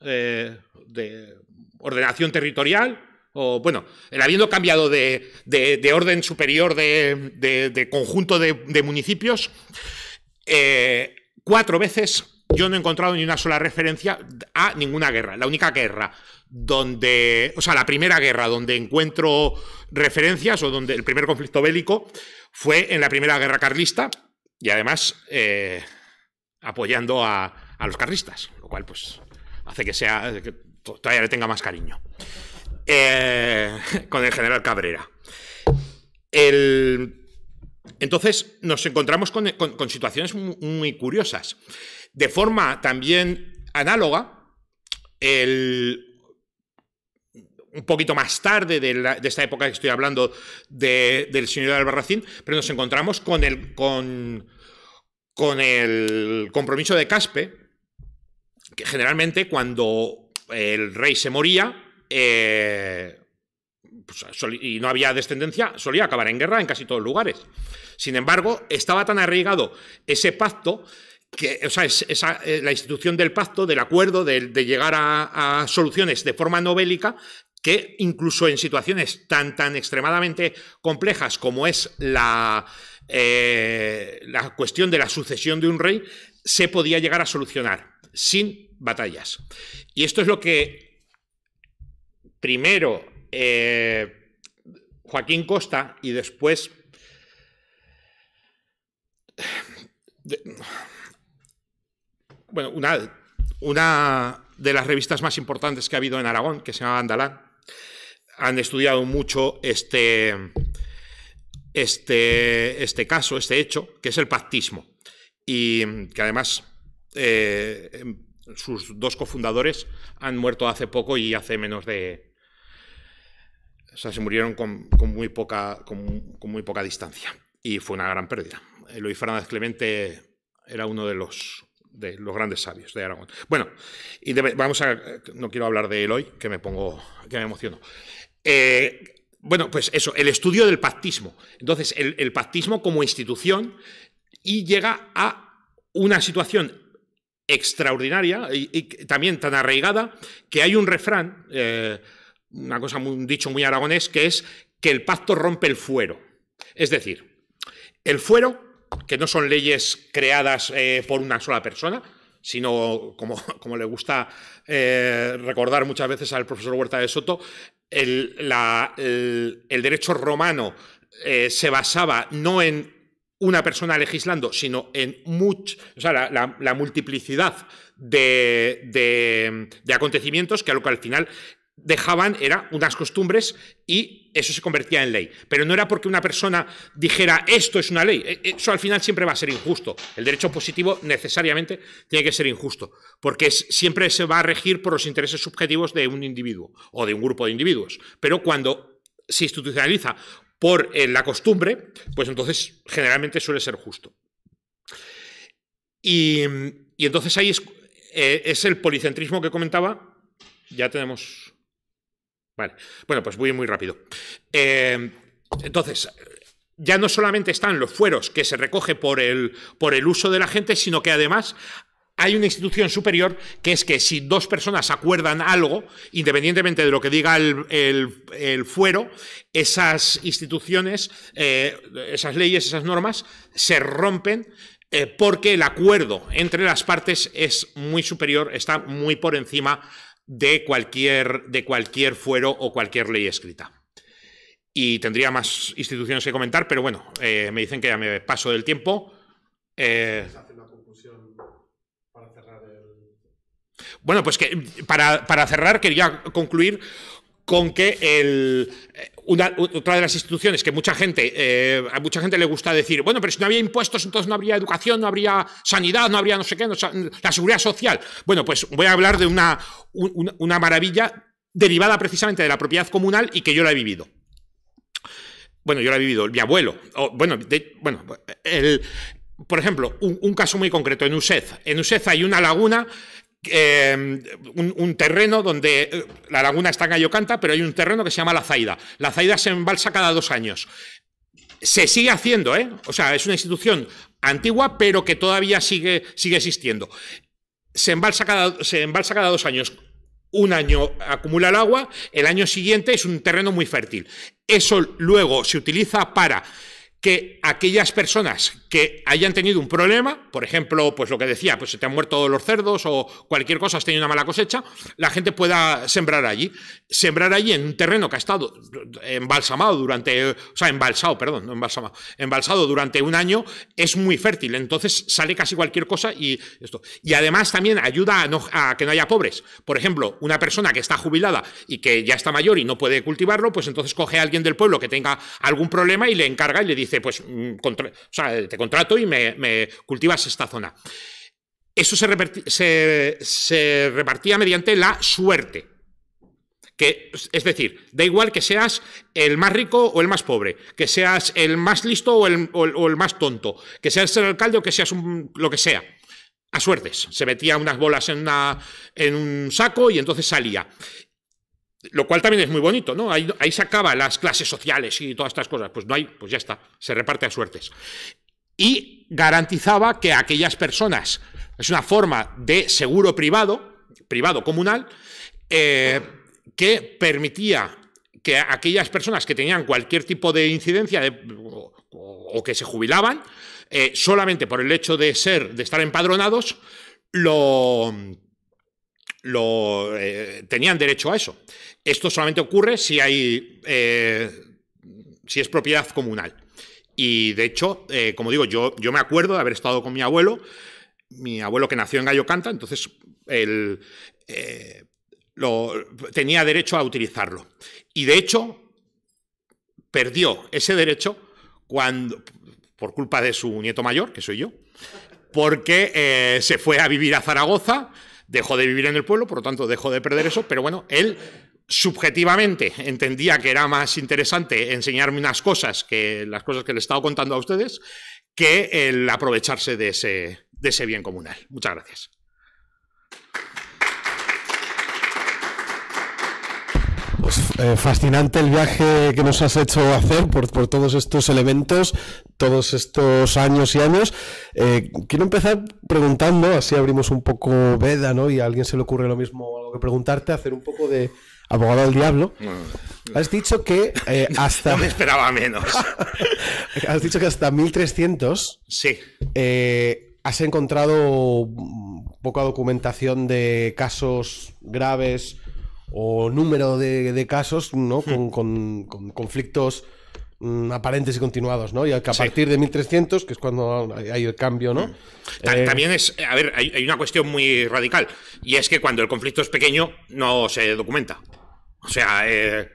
Eh, de ordenación territorial, o bueno, el habiendo cambiado de, de, orden superior de, conjunto de, municipios, eh, cuatro veces yo no he encontrado ni una sola referencia a ninguna guerra. La única guerra donde, o sea, la primera guerra donde encuentro referencias o donde el primer conflicto bélico fue en la primera guerra carlista, y además eh, apoyando a, los carristas, lo cual pues hace que sea todavía le tenga más cariño. Eh, con el general Cabrera. entonces nos encontramos con, situaciones muy, curiosas. De forma también análoga, el, un poquito más tarde de, esta época que estoy hablando del señor Albarracín, pero nos encontramos con, el, con con el compromiso de Caspe, que generalmente cuando eh, el rey se moría eh, pues, y no había descendencia, solía acabar en guerra en casi todos lugares. Sin embargo, estaba tan arraigado ese pacto que, o sea, es, eh, la institución del pacto, del acuerdo, de, llegar a, soluciones de forma no bélica, que incluso en situaciones tan, tan extremadamente complejas como es la, eh, la cuestión de la sucesión de un rey se podía llegar a solucionar sin batallas. Y esto es lo que primero eh, Joaquín Costa y después... bueno, una, una de las revistas más importantes que ha habido en Aragón, que se llama Andalán, han estudiado mucho este, este, este caso, este hecho, que es el pactismo. Y que además eh, sus dos cofundadores han muerto hace poco y hace menos de... O sea, se murieron con, muy, poca, con, muy poca distancia. Y fue una gran pérdida. Luis Fernández Clemente era uno de los de los grandes sabios de Aragón. Bueno, y vamos a, no quiero hablar de Eloy, que me pongo, que me emociono. Eh, bueno, pues eso, el estudio del pactismo. Entonces, el, pactismo como institución y llega a una situación extraordinaria y, también tan arraigada que hay un refrán, eh, una cosa, muy, un dicho muy aragonés, que es que el pacto rompe el fuero. Es decir, el fuero, que no son leyes creadas eh, por una sola persona, sino como, como le gusta eh, recordar muchas veces al profesor Huerta de Soto, el, el, derecho romano eh, se basaba no en una persona legislando, sino en much, la, multiplicidad de, de, de, acontecimientos, que a lo que al final dejaban era unas costumbres y eso se convertía en ley. Pero no era porque una persona dijera esto es una ley. E, e, eso al final siempre va a ser injusto. El derecho positivo necesariamente tiene que ser injusto, porque siempre se va a regir por los intereses subjetivos de un individuo o de un grupo de individuos. Pero cuando se institucionaliza por eh, la costumbre, pues entonces generalmente suele ser justo. Y, entonces ahí eh, es el policentrismo que comentaba. Ya tenemos bueno, pues voy muy rápido. Eh, entonces, ya no solamente están los fueros que se recoge por el, por el uso de la gente, sino que además hay una institución superior que es que si dos personas acuerdan algo, independientemente de lo que diga el, fuero, esas instituciones, eh, esas leyes, esas normas, se rompen eh, porque el acuerdo entre las partes es muy superior, está muy por encima de cualquier, de cualquier fuero o cualquier ley escrita. Y tendría más instituciones que comentar, pero bueno, eh, me dicen que ya me paso del tiempo. Eh, bueno, pues que para, para, cerrar quería concluir con que el, eh, una, otra de las instituciones que mucha gente, eh, a mucha gente le gusta decir, bueno, pero si no había impuestos, entonces no habría educación, no habría sanidad, no habría no sé qué, la seguridad social. Bueno, pues voy a hablar de una, una, maravilla derivada precisamente de la propiedad comunal y que yo la he vivido. Bueno, yo la he vivido, mi abuelo. bueno, bueno el, por ejemplo, un, un, caso muy concreto en USED. En USED hay una laguna Em, un, terreno donde eh, la laguna está en Ayocanta, pero hay un terreno que se llama La Zaida. La Zaida se embalsa cada dos años. Se sigue haciendo, ¿eh? O sea, es una institución antigua, pero que todavía sigue, sigue existiendo. Se embalsa, cada, se embalsa cada dos años. Un año acumula el agua, el año siguiente es un terreno muy fértil. Eso luego se utiliza para que aquellas personas que hayan tenido un problema, por ejemplo, pues lo que decía, pues se te han muerto los cerdos o cualquier cosa, has tenido una mala cosecha, la gente pueda sembrar allí. Sembrar allí en un terreno que ha estado embalsamado durante, o sea, embalsado, perdón, no embalsamado, embalsado durante un año, es muy fértil, entonces sale casi cualquier cosa y esto. Y además también ayuda a, a que no haya pobres. Por ejemplo, una persona que está jubilada y que ya está mayor y no puede cultivarlo, pues entonces coge a alguien del pueblo que tenga algún problema y le encarga y le dice, pues mm, te contrato y me, cultivas esta zona. Eso se, repartía, mediante la suerte. Que, es decir, da igual que seas el más rico o el más pobre, que seas el más listo o el, más tonto, que seas el alcalde o que seas un, lo que sea. A suertes. Se metía unas bolas en un saco y entonces salía. Lo cual también es muy bonito, ¿no? Ahí, se acaban las clases sociales y todas estas cosas. Pues no hay, pues ya está, se reparte a suertes. Y garantizaba que aquellas personas, es una forma de seguro privado, privado comunal, eh, que permitía que aquellas personas que tenían cualquier tipo de incidencia o, que se jubilaban, eh, solamente por el hecho de ser, de estar empadronados, lo, eh, tenían derecho a eso. Esto solamente ocurre si hay. Eh, si es propiedad comunal. Y de hecho, eh, como digo, yo, yo me acuerdo de haber estado con mi abuelo, mi abuelo que nació en Gallo Canta, entonces él eh, tenía derecho a utilizarlo. Y de hecho, perdió ese derecho cuando, por culpa de su nieto mayor, que soy yo, porque se fue a vivir a Zaragoza, dejó de vivir en el pueblo, por lo tanto dejó de perder eso, pero bueno, él subjetivamente entendía que era más interesante enseñarme unas cosas que las cosas que le he estado contando a ustedes que el aprovecharse de ese, de ese bien comunal. Muchas gracias. Pues, eh, fascinante el viaje que nos has hecho hacer por, todos estos elementos, todos estos años y años. Eh, quiero empezar preguntando, así abrimos un poco veda, ¿no? Y a alguien se le ocurre lo mismo que preguntarte, hacer un poco de abogado del diablo. Mm. Eh, has dicho que hasta. me esperaba menos. has dicho que hasta 1300. Sí. Eh, has encontrado poca documentación de casos graves o número de, de casos ¿no? Hmm. Con, con, con conflictos Mm, aparentes y continuados, ¿no? Y a partir de 1300, que es cuando hay el cambio, ¿no? Mm. Eh, también es, a ver, hay, una cuestión muy radical, y es que cuando el conflicto es pequeño no se documenta. O sea, eh,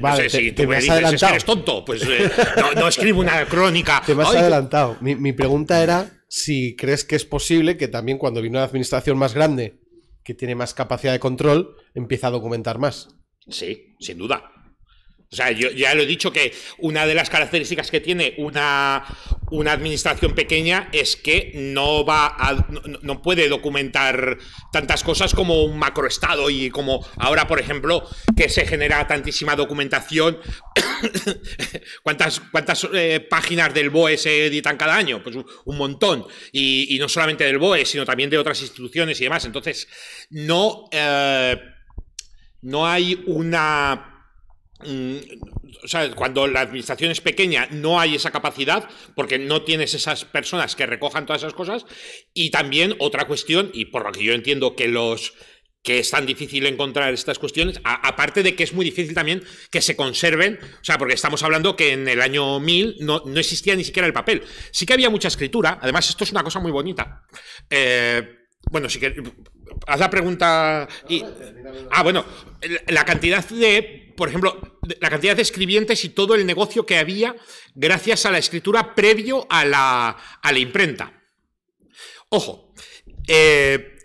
vale, no si tú me dices eres tonto, pues eh, no, escribo una crónica. Te adelantado. Mi, pregunta era si crees que es posible que también cuando vino una administración más grande, que tiene más capacidad de control, empieza a documentar más. Sí, sin duda. O sea, yo ya lo he dicho que una de las características que tiene una, administración pequeña es que no va no, puede documentar tantas cosas como un macroestado y como ahora, por ejemplo, que se genera tantísima documentación. ¿Cuántas, cuántas eh, páginas del BOE se editan cada año? Pues un, montón. Y, no solamente del BOE, sino también de otras instituciones y demás. Entonces, no, eh, no hay una Mm, o sea, cuando la administración es pequeña no hay esa capacidad porque no tienes esas personas que recojan todas esas cosas y también otra cuestión y por lo que yo entiendo que los que es tan difícil encontrar estas cuestiones, aparte de que es muy difícil también que se conserven, o sea, porque estamos hablando que en el año 1000 no, no existía ni siquiera el papel. Sí que había mucha escritura, además esto es una cosa muy bonita. Eh, bueno, si quieres haz la pregunta. Y, ah, bueno, la cantidad de, por ejemplo, la cantidad de escribientes y todo el negocio que había gracias a la escritura previo a la, a la imprenta. Ojo, eh,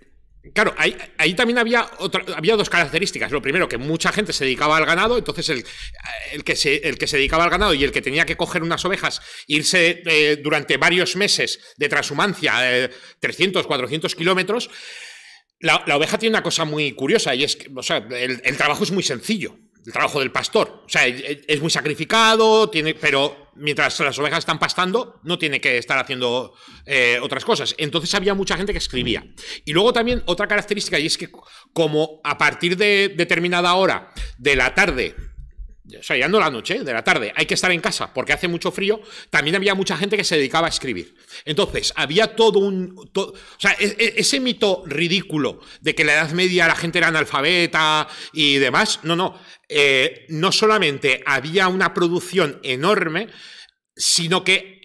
Claro, ahí, también había, había dos características. Lo primero, que mucha gente se dedicaba al ganado, entonces el, que, se, dedicaba al ganado y el que tenía que coger unas ovejas, irse eh, durante varios meses de transhumancia, 300, eh, 400 kilómetros, la, oveja tiene una cosa muy curiosa y es que el trabajo es muy sencillo el trabajo del pastor. O sea, e, e, es muy sacrificado, tiene, pero mientras las ovejas están pastando, no tiene que estar haciendo eh, otras cosas. Entonces había mucha gente que escribía. Y luego también otra característica, y es que como a partir de determinada hora de la tarde o sea Ya no la noche, de la tarde, hay que estar en casa porque hace mucho frío, también había mucha gente que se dedicaba a escribir. Entonces, había todo un... o sea, e, e, ese mito ridículo de que en la Edad Media la gente era analfabeta y demás, no, no. Eh, no solamente había una producción enorme, sino que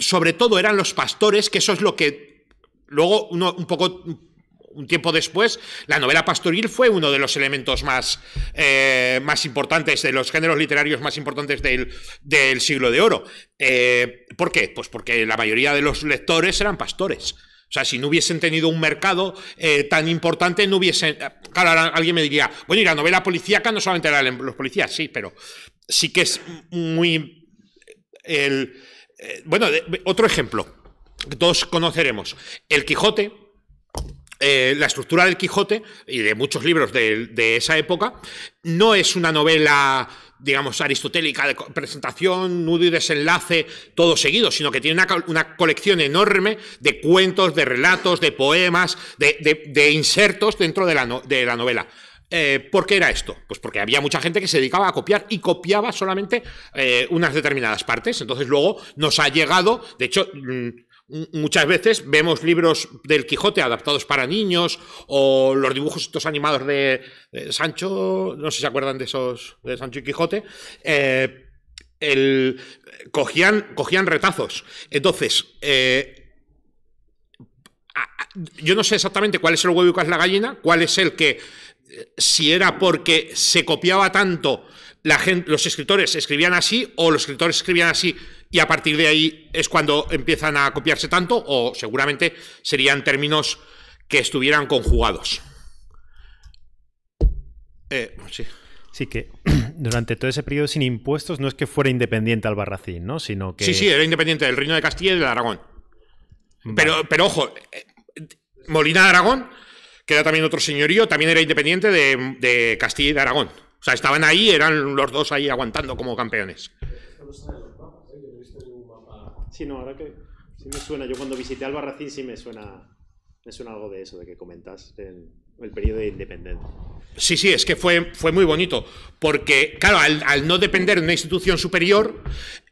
sobre todo eran los pastores, que eso es lo que luego uno un poco un tiempo después, la novela pastoril fue uno de los elementos más, eh, más importantes, de los géneros literarios más importantes del, siglo de oro. Eh, ¿Por qué? Pues porque la mayoría de los lectores eran pastores. O sea, si no hubiesen tenido un mercado eh, tan importante, no hubiesen... Claro, alguien me diría, bueno, y la novela policíaca no solamente de los policías, sí, pero sí que es muy... bueno, otro ejemplo que todos conoceremos. El Quijote, eh, la estructura del Quijote y de muchos libros de, esa época no es una novela digamos, aristotélica, de presentación, nudo y desenlace, todo seguido, sino que tiene una, colección enorme de cuentos, de relatos, de poemas, de, insertos dentro de la, de la novela. Eh, ¿Por qué era esto? Pues porque había mucha gente que se dedicaba a copiar y copiaba solamente eh, unas determinadas partes. Entonces luego nos ha llegado, de hecho, mm, Muchas veces vemos libros del Quijote adaptados para niños o los dibujos estos animados de, Sancho, no sé si se acuerdan de esos, de Sancho y Quijote, eh, el, cogían, cogían retazos. Entonces, eh, yo no sé exactamente cuál es el huevo y cuál es la gallina, cuál es el que, si era porque se copiaba tanto, la gente, los escritores escribían así o los escritores escribían así y a partir de ahí es cuando empiezan a copiarse tanto o seguramente serían términos que estuvieran conjugados. Eh, sí. que durante todo ese periodo sin impuestos no es que fuera independiente Albarracín, ¿no? Sí, sí, era independiente del Reino de Castilla y de Aragón. Pero, pero ojo, eh, Molina de Aragón, que era también otro señorío, también era independiente de, de Castilla y de Aragón. O sea, estaban ahí, eran los dos ahí aguantando como campeones. Sí, no, ahora que sí me suena. Yo cuando visité Albarracín sí me suena, algo de eso, de que comentas en el periodo de independencia. Sí, sí, es que fue, fue muy bonito, porque claro, al, no depender de una institución superior,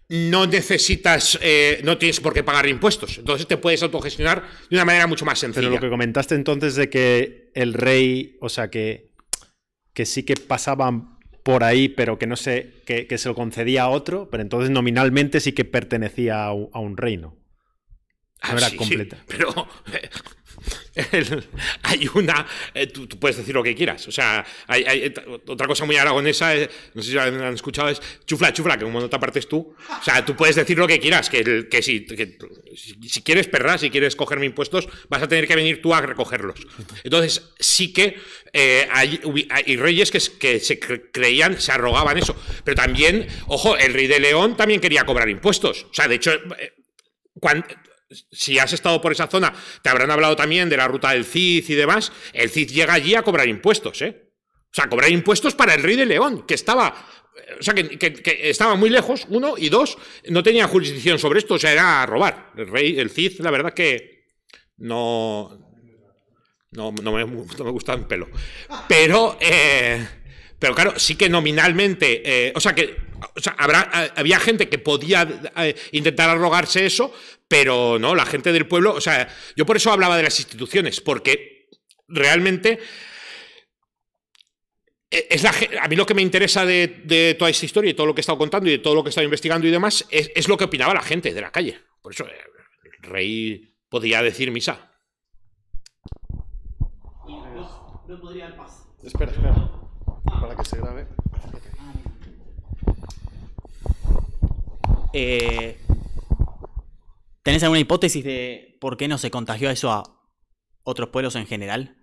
no necesitas, eh, no tienes por qué pagar impuestos. Entonces te puedes autogestionar de una manera mucho más sencilla. Pero lo que comentaste entonces de que el rey, o sea, que, que sí que pasaban por ahí, pero que no sé, que, se lo concedía a otro, pero entonces nominalmente sí que pertenecía a, un, reino. Ah, no completa. pero eh, hay una. Eh, tú, puedes decir lo que quieras. O sea, eh, otra cosa muy aragonesa, eh, no sé si han escuchado, es chufla, chufla, que como no te apartes tú. O sea, tú puedes decir lo que quieras, que, si, si, quieres perra, si quieres cogerme impuestos, vas a tener que venir tú a recogerlos. Entonces, sí que hay, reyes que, que se creían, se arrogaban eso. Pero también, ojo, el rey de León también quería cobrar impuestos. O sea, de hecho. Cuando, si has estado por esa zona, te habrán hablado también de la ruta del Cid y demás. El Cid llega allí a cobrar impuestos, ¿eh? O sea, cobrar impuestos para el rey de León, que estaba. O sea, que, estaba muy lejos, uno, y dos, no tenía jurisdicción sobre esto, o sea, era robar. El rey, el Cid, la verdad que no. No, me, me gustaba un pelo. Pero. Eh, pero claro, sí que nominalmente. Eh, o sea, que había gente que podía eh, intentar arrogarse eso, pero no, la gente del pueblo, o sea, yo por eso hablaba de las instituciones, porque realmente eh, es a mí lo que me interesa de, toda esta historia y todo lo que he estado contando y de todo lo que he estado investigando y demás es, lo que opinaba la gente de la calle. Por eso el eh, rey podía decir misa. Espera, espera. Para que se grabe. Eh, ¿Tenés alguna hipótesis de por qué no se contagió eso a otros pueblos en general?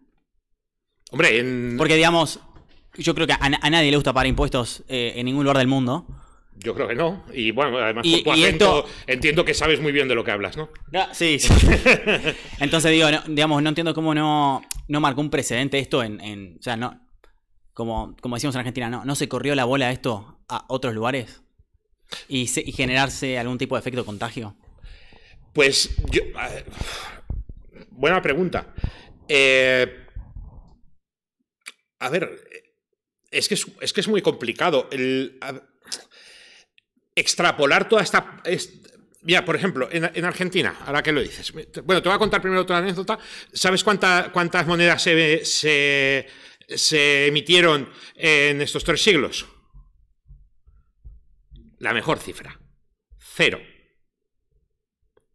Hombre, en... porque digamos, yo creo que a, nadie le gusta pagar impuestos eh, en ningún lugar del mundo. Yo creo que no. Y bueno, además entiendo que sabes muy bien de lo que hablas, ¿no? Ah, sí, Entonces digo, digamos, no entiendo cómo no, marcó un precedente esto en, o sea, no, como, como decimos en Argentina, no, no se corrió la bola esto a otros lugares. ¿Y, generarse algún tipo de efecto contagio? Pues Buena pregunta. Eh, a ver, es que es, muy complicado. extrapolar toda esta... Mira, por ejemplo, en, Argentina, ahora que lo dices. Bueno, te voy a contar primero otra anécdota. ¿Sabes cuántas monedas se emitieron en estos tres siglos? la mejor cifra. Cero.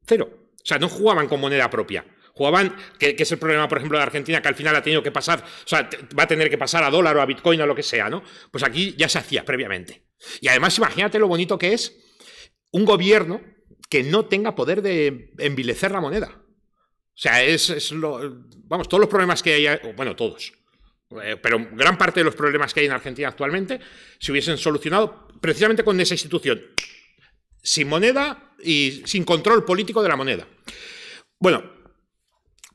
Cero. O sea, no jugaban con moneda propia. Jugaban, que, es el problema, por ejemplo, de Argentina, que al final ha tenido que pasar, o sea, va a tener que pasar a dólar o a bitcoin o lo que sea, ¿no? Pues aquí ya se hacía previamente. Y además, imagínate lo bonito que es un gobierno que no tenga poder de envilecer la moneda. O sea, es, es lo, vamos, todos los problemas que hay, bueno, todos, eh, pero gran parte de los problemas que hay en Argentina actualmente se hubiesen solucionado precisamente con esa institución, sin moneda y sin control político de la moneda. Bueno,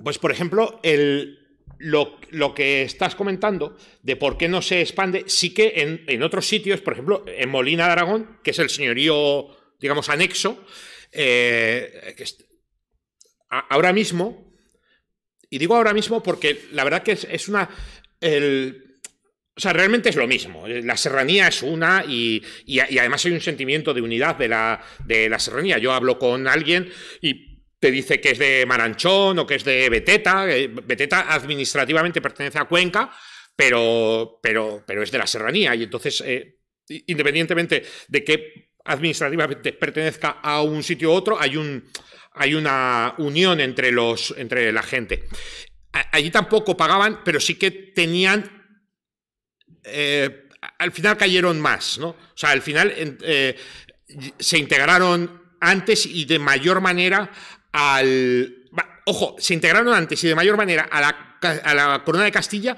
pues por ejemplo, el, lo, que estás comentando de por qué no se expande, sí que en, otros sitios, por ejemplo, en Molina de Aragón, que es el señorío, digamos, anexo, eh, ahora mismo, y digo ahora mismo porque la verdad que es, una... El, o sea, realmente es lo mismo. La serranía es una y, además hay un sentimiento de unidad de la, de la serranía. Yo hablo con alguien y te dice que es de Maranchón o que es de Beteta. Eh, Beteta administrativamente pertenece a Cuenca, pero, pero, pero es de la serranía. Y entonces, eh, independientemente de que administrativamente pertenezca a un sitio u otro, hay, un, hay una unión entre, los, entre la gente. Allí tampoco pagaban, pero sí que tenían eh, al final cayeron más, ¿no? O sea, al final eh, se integraron antes y de mayor manera al... Ojo, se integraron antes y de mayor manera a la, corona de Castilla,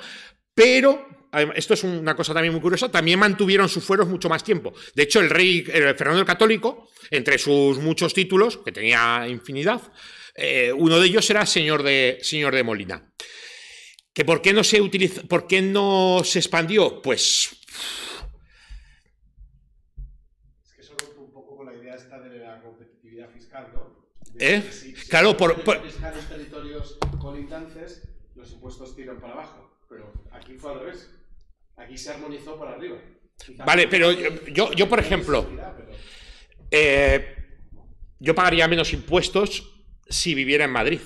pero esto es una cosa también muy curiosa, también mantuvieron sus fueros mucho más tiempo. De hecho, el rey Fernando el Católico, entre sus muchos títulos, que tenía infinidad, eh, uno de ellos era señor de, señor de Molina por qué no se expandió? Pues... Es que eso rompe un poco con la idea esta de la competitividad fiscal, ¿no? ¿Eh? claro, por... por... los territorios colindantes, los impuestos tiran para abajo, pero aquí fue al revés. Aquí se armonizó para arriba. Vale, pero yo, por ejemplo, eh, yo pagaría menos impuestos si viviera en Madrid.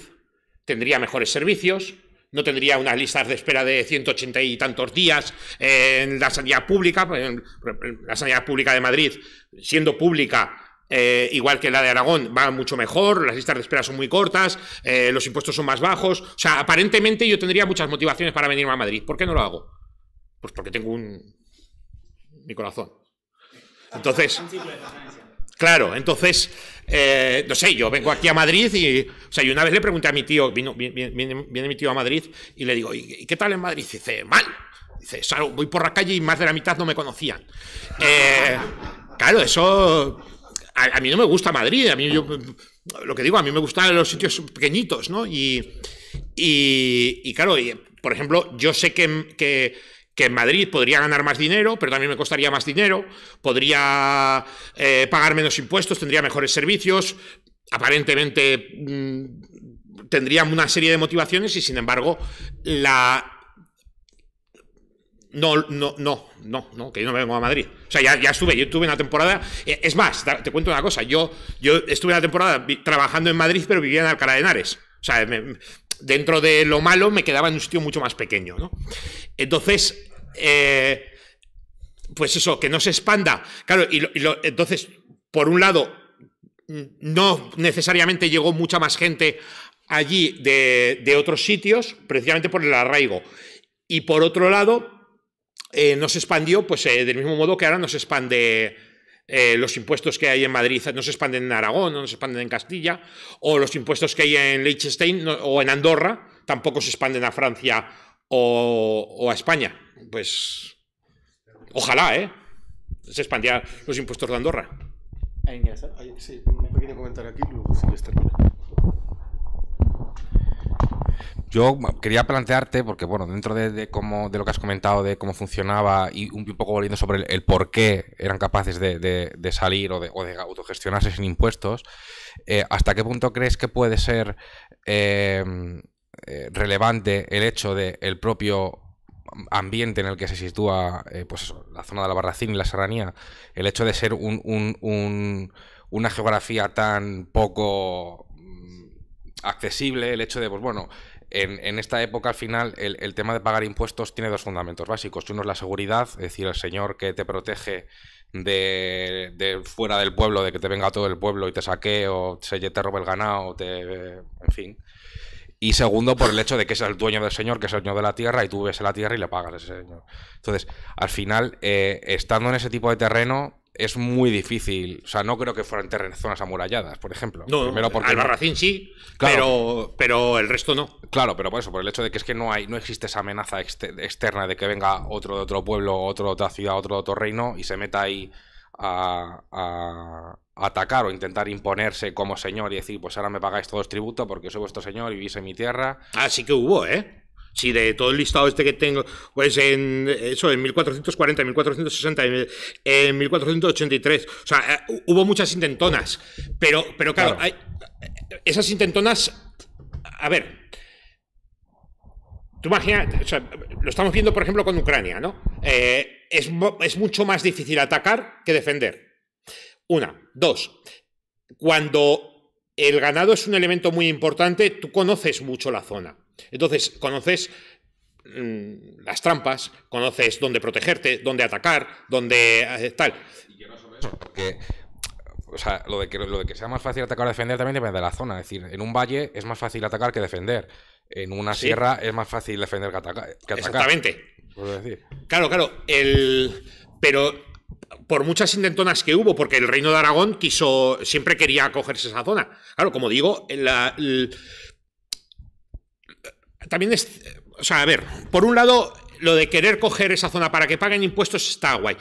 Tendría mejores servicios, no tendría unas listas de espera de 180 y tantos días eh, en la sanidad pública, la sanidad pública de Madrid, siendo pública, eh, igual que la de Aragón, va mucho mejor, las listas de espera son muy cortas, eh, los impuestos son más bajos. O sea, aparentemente yo tendría muchas motivaciones para venirme a Madrid. ¿Por qué no lo hago? Pues porque tengo un... mi corazón. Entonces, Claro, entonces, eh, no sé, yo vengo aquí a Madrid y, o sea, yo una vez le pregunté a mi tío, vino, viene, mi tío a Madrid y le digo, ¿y qué tal en Madrid? dice, mal. Dice, voy por la calle y más de la mitad no me conocían. Eh, claro, eso... A, mí no me gusta Madrid, a mí Lo que digo, a mí me gustan los sitios pequeñitos, ¿no? Y, y, claro, por ejemplo, yo sé que que en Madrid podría ganar más dinero, pero también me costaría más dinero, podría eh, pagar menos impuestos, tendría mejores servicios, aparentemente mm, tendría una serie de motivaciones y sin embargo la... No, no, no, no, no, que yo no vengo a Madrid. O sea, ya, estuve, yo estuve una temporada. Eh, es más, te cuento una cosa, yo, yo estuve una temporada trabajando en Madrid, pero vivía en Alcalá de Henares. O sea, dentro de lo malo me quedaba en un sitio mucho más pequeño, ¿no? Entonces, eh, pues eso, que no se expanda. Claro, y, entonces, por un lado, no necesariamente llegó mucha más gente allí de, otros sitios, precisamente por el arraigo. Y por otro lado, eh, no se expandió, pues eh, del mismo modo que ahora no se expande eh, los impuestos que hay en Madrid no se expanden en Aragón, no se expanden en Castilla, o los impuestos que hay en Liechtenstein o en Andorra tampoco se expanden a Francia o, a España. Pues ojalá, ¿eh? Se expandían los impuestos de Andorra. Sí, aquí, yo quería plantearte, porque bueno, dentro de, de lo que has comentado, de cómo funcionaba y un, poco volviendo sobre el, por qué eran capaces de, salir o, de, autogestionarse sin impuestos, eh, ¿hasta qué punto crees que puede ser eh, eh, relevante el hecho de el propio ambiente en el que se sitúa pues la zona de la Barracín y la Serranía, el hecho de ser un, una geografía tan poco mm, accesible, el hecho de, pues bueno, en, esta época, al final, el, tema de pagar impuestos tiene dos fundamentos básicos. Uno es la seguridad, es decir, el señor que te protege de, fuera del pueblo, de que te venga todo el pueblo y te saque, o se, te robe el ganado, te, en fin. Y segundo, por el hecho de que es el dueño del señor, que es el dueño de la tierra, y tú ves la tierra y le pagas a ese señor. Entonces, al final, eh, estando en ese tipo de terreno, es muy difícil. O sea, no creo que fueran terrenos, zonas amuralladas, por ejemplo. No, porque sí, pero, pero el resto no. Claro, pero por eso, por el hecho de que es que no hay, no existe esa amenaza externa de que venga otro de otro pueblo, otro de otra ciudad, otro de otro reino y se meta ahí a, a atacar o intentar imponerse como señor y decir, pues ahora me pagáis todos tributo porque soy vuestro señor y vivís en mi tierra. Ah, sí que hubo, ¿eh? si de todo el listado este que tengo, pues en eso, en 1440, 1460, en 1483, o sea, eh, hubo muchas intentonas, pero, pero claro, Hay, esas intentonas, a ver, tú imaginas, lo estamos viendo por ejemplo con Ucrania, ¿no? Eh, es, es mucho más difícil atacar que defender. Una, dos, cuando el ganado es un elemento muy importante, tú conoces mucho la zona. Entonces, conoces mm, las trampas, conoces dónde protegerte, dónde atacar, dónde eh, tal. porque o sea, lo de, que, sea más fácil atacar o defender también depende de la zona. Es decir, en un valle es más fácil atacar que defender. En una sierra es más fácil defender que, atacar. Exactamente. Decir? Claro, claro. El... Pero por muchas intentonas que hubo, porque el reino de Aragón quiso, siempre quería cogerse esa zona. Claro, como digo, también es, o sea, a ver, por un lado, lo de querer coger esa zona para que paguen impuestos está guay.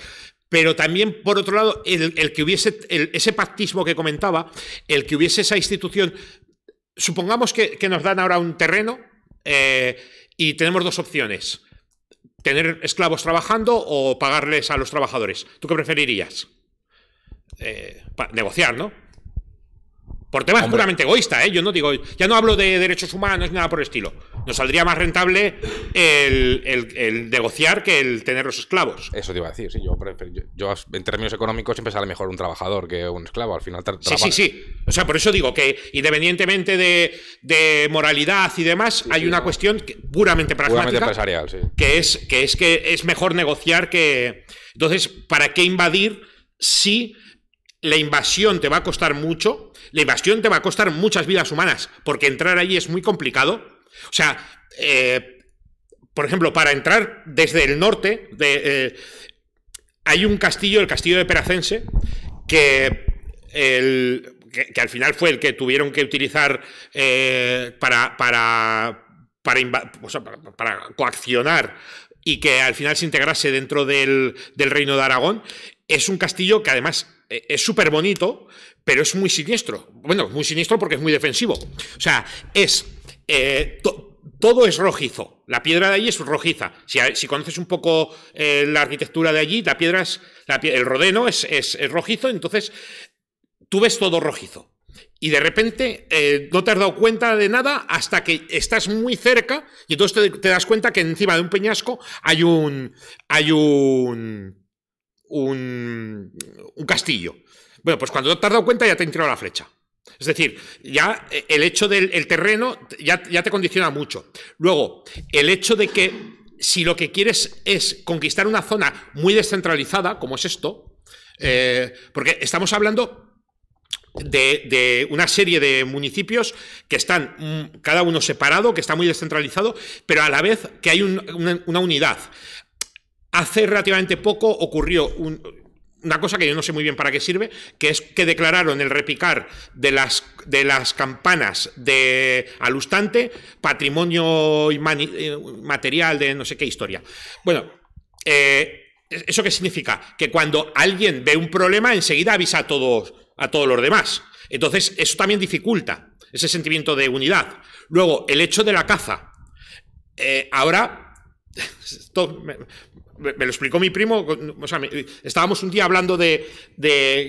Pero también, por otro lado, el, que hubiese ese pactismo que comentaba, el que hubiese esa institución, supongamos que, nos dan ahora un terreno eh, y tenemos dos opciones. ¿Tener esclavos trabajando o pagarles a los trabajadores? ¿Tú qué preferirías? Eh, negociar, ¿no? Por temas puramente egoísta, ¿eh? Yo no digo, ya no hablo de derechos humanos, ni nada por el estilo nos saldría más rentable el, negociar que el tener los esclavos. Eso te iba a decir, sí. Yo, en términos económicos siempre sale mejor un trabajador que un esclavo. Al final, sí, sí, sí. O sea, por eso digo que independientemente de, moralidad y demás, hay una cuestión puramente pragmática. Puramente empresarial, sí. Que es, que es que es mejor negociar que. Entonces, ¿para qué invadir si la invasión te va a costar mucho? La invasión te va a costar muchas vidas humanas, porque entrar allí es muy complicado. O sea, eh, por ejemplo, para entrar desde el norte, eh, hay un castillo, el castillo de Peracense, que, al final fue el que tuvieron que utilizar eh, para, para, coaccionar y que al final se integrase dentro del, del reino de Aragón, es un castillo que además es súper bonito, pero es muy siniestro. Bueno, muy siniestro porque es muy defensivo. O sea, es eh, todo es rojizo. La piedra de allí es rojiza. Si, conoces un poco eh, la arquitectura de allí, la piedra el rodeno es, rojizo, entonces tú ves todo rojizo. Y de repente eh, no te has dado cuenta de nada hasta que estás muy cerca y entonces te, das cuenta que encima de un peñasco hay un, hay un, un, un castillo. Bueno, pues cuando te has dado cuenta ya te han tirado la flecha. Es decir, ya eh, el hecho del terreno ya, te condiciona mucho. Luego, el hecho de que si lo que quieres es conquistar una zona muy descentralizada, como es esto, eh, porque estamos hablando de, una serie de municipios que están mm, cada uno separado, que está muy descentralizado, pero a la vez que hay una, unidad. Hace relativamente poco ocurrió un, una cosa que yo no sé muy bien para qué sirve, que es que declararon el repicar de las, de las campanas de Alustante patrimonio eh, material de no sé qué historia. Bueno, eh, ¿e-, ¿eso qué significa? Que cuando alguien ve un problema, enseguida avisa a todos, a todos los demás. Entonces, eso también dificulta ese sentimiento de unidad. Luego, el hecho de la caza. Eh, ahora, me, lo explicó mi primo, estábamos un día hablando de,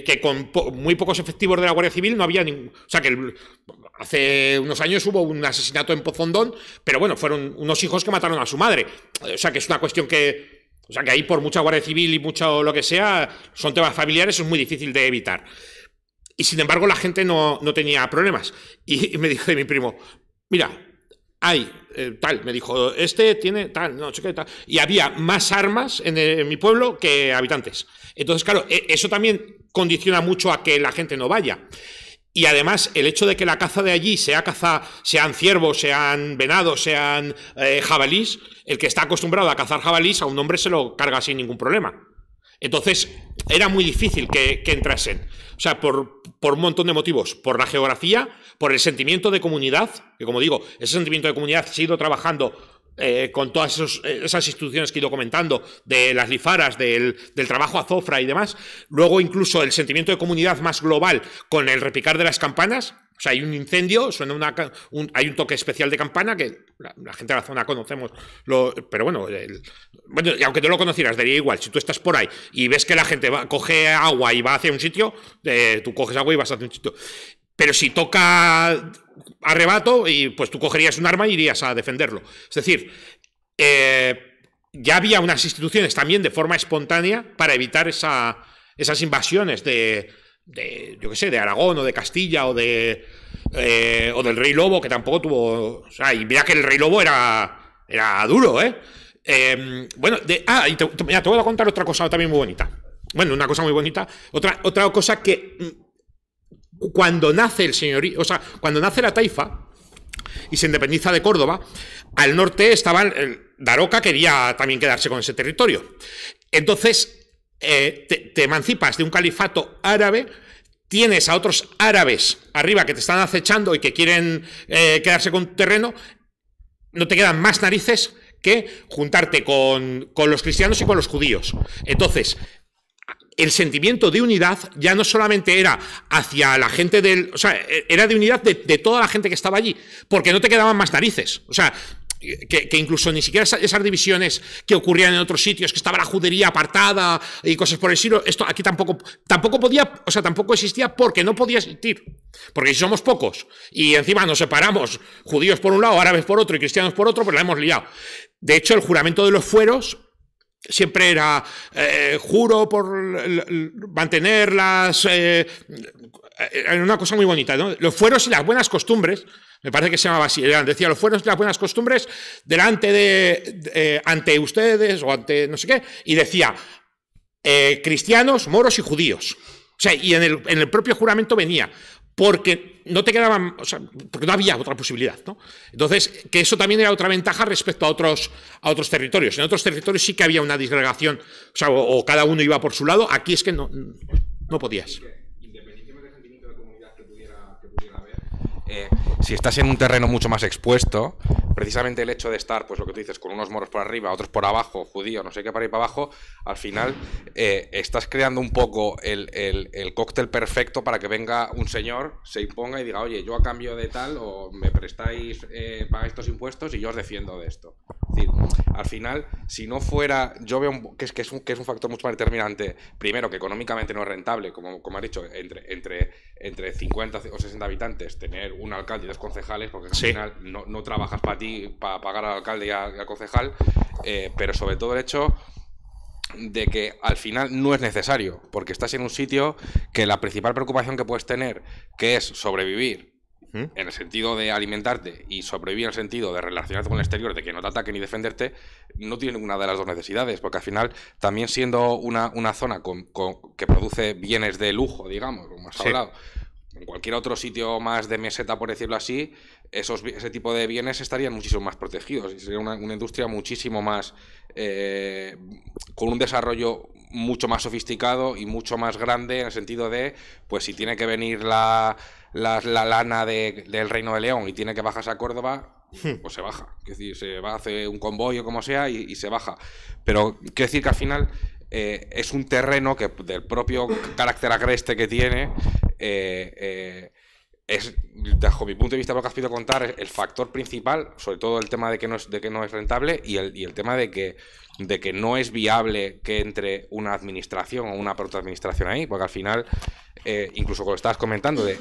que con muy pocos efectivos de la Guardia Civil no había ningún... O sea, que hace unos años hubo un asesinato en Pozondón, pero bueno, fueron unos hijos que mataron a su madre. O sea, que es una cuestión que... O sea, que ahí por mucha Guardia Civil y mucho lo que sea, son temas familiares, es muy difícil de evitar. Y sin embargo, la gente no, tenía problemas. Y, me dijo mi primo, mira, hay eh, tal, me dijo, este tiene tal, no sé tal. Y había más armas eh, en, mi pueblo que habitantes. Entonces, claro, e, eso también condiciona mucho a que la gente no vaya. Y además, el hecho de que la caza de allí sea caza, sean ciervos, sean venados, sean eh, jabalís, el que está acostumbrado a cazar jabalís, a un hombre se lo carga sin ningún problema. Entonces, era muy difícil que, entrasen. O sea, por, un montón de motivos. Por la geografía, por el sentimiento de comunidad, que como digo, ese sentimiento de comunidad se ha ido trabajando eh, con todas esas instituciones que he ido comentando, de las lifaras, del, del, trabajo azofra y demás. Luego, incluso el sentimiento de comunidad más global con el repicar de las campanas, o sea, hay un incendio, suena una, hay un toque especial de campana que la, gente de la zona conocemos, pero bueno, bueno, aunque no lo conocieras, daría igual. Si tú estás por ahí y ves que la gente va, coge agua y va hacia un sitio, eh, tú coges agua y vas hacia un sitio. Pero si toca arrebato, y, pues tú cogerías un arma y irías a defenderlo. Es decir, eh, ya había unas instituciones también de forma espontánea para evitar esas invasiones de, de, yo qué sé, de Aragón o de Castilla o de eh, o del Rey Lobo, que tampoco tuvo, o sea, y mira que el Rey Lobo era, era duro, ¿eh? Em, bueno, ah, y te, voy a contar otra cosa también muy bonita. Bueno, una cosa muy bonita, otra, otra cosa que mm, cuando nace el señorío, o sea, cuando nace la taifa y se independiza de Córdoba, al norte estaban, Daroca quería también quedarse con ese territorio. Entonces, eh, te, emancipas de un califato árabe, tienes a otros árabes arriba que te están acechando y que quieren eh, quedarse con tu terreno, no te quedan más narices que juntarte con, los cristianos y con los judíos. Entonces, el sentimiento de unidad ya no solamente era hacia la gente del... O sea, e-, era de unidad de, de toda la gente que estaba allí, porque no te quedaban más narices. O sea, que, incluso ni siquiera esas, divisiones que ocurrían en otros sitios, que estaba la judería apartada y cosas por el estilo, esto aquí tampoco, tampoco podía, o sea, tampoco existía porque no podía existir. Porque si somos pocos y encima nos separamos, judíos por un lado, árabes por otro y cristianos por otro, pues la hemos liado. De hecho, el juramento de los fueros siempre era eh, juro por mantener las eh, eh, una cosa muy bonita, ¿no? Los fueros y las buenas costumbres, me parece que se llamaba así, decía, los fueros y las buenas costumbres delante de, eh, ante ustedes o ante no sé qué, y decía, eh, cristianos, moros y judíos. O sea, y en el, propio juramento venía, porque no te quedaban, o sea, porque no había otra posibilidad, ¿no? Entonces, que eso también era otra ventaja respecto a otros, a otros territorios. En otros territorios sí que había una disgregación, o sea, o, cada uno iba por su lado, aquí es que no, no podías. Eh, si estás en un terreno mucho más expuesto, precisamente el hecho de estar, pues lo que tú dices, con unos moros por arriba, otros por abajo, judío, no sé qué para ir para abajo, al final eh, estás creando un poco el, cóctel perfecto para que venga un señor, se imponga y diga, oye, yo a cambio de tal, o me prestáis, eh, para estos impuestos y yo os defiendo de esto. al final, si no fuera, yo veo que, es, que, es un, que es un factor mucho más determinante, primero, que económicamente no es rentable, como, como has dicho, entre, entre, entre 50 o 60 habitantes, tener un alcalde y dos concejales, porque al final no, no, trabajas para ti, para pagar al alcalde y al, concejal, eh, pero sobre todo el hecho de que al final no es necesario, porque estás en un sitio que la principal preocupación que puedes tener, que es sobrevivir, en el sentido de alimentarte y sobrevivir en el sentido de relacionarte con el exterior, de que no te ataquen ni defenderte, no tiene ninguna de las dos necesidades, porque al final también siendo una, una zona que produce bienes de lujo, digamos, como has hablado, en cualquier otro sitio más de meseta, por decirlo así, ese tipo de bienes estarían muchísimo más protegidos sería una, industria muchísimo más, eh, con un desarrollo mucho más sofisticado y mucho más grande en el sentido de, pues si tiene que venir la, lana del Reino de León y tiene que bajarse a Córdoba, hmm. pues se baja. Es decir, se va a hacer un convoy o como sea y, se baja. Pero quiero decir que al final eh, es un terreno que del propio carácter agreste que tiene, eh, eh, es, bajo mi punto de vista, lo que has podido contar, el factor principal, sobre todo el tema de que no es, de que no es rentable y el, tema de que, de que no es viable que entre una administración o una administración ahí, porque al final, eh, incluso como estabas comentando, de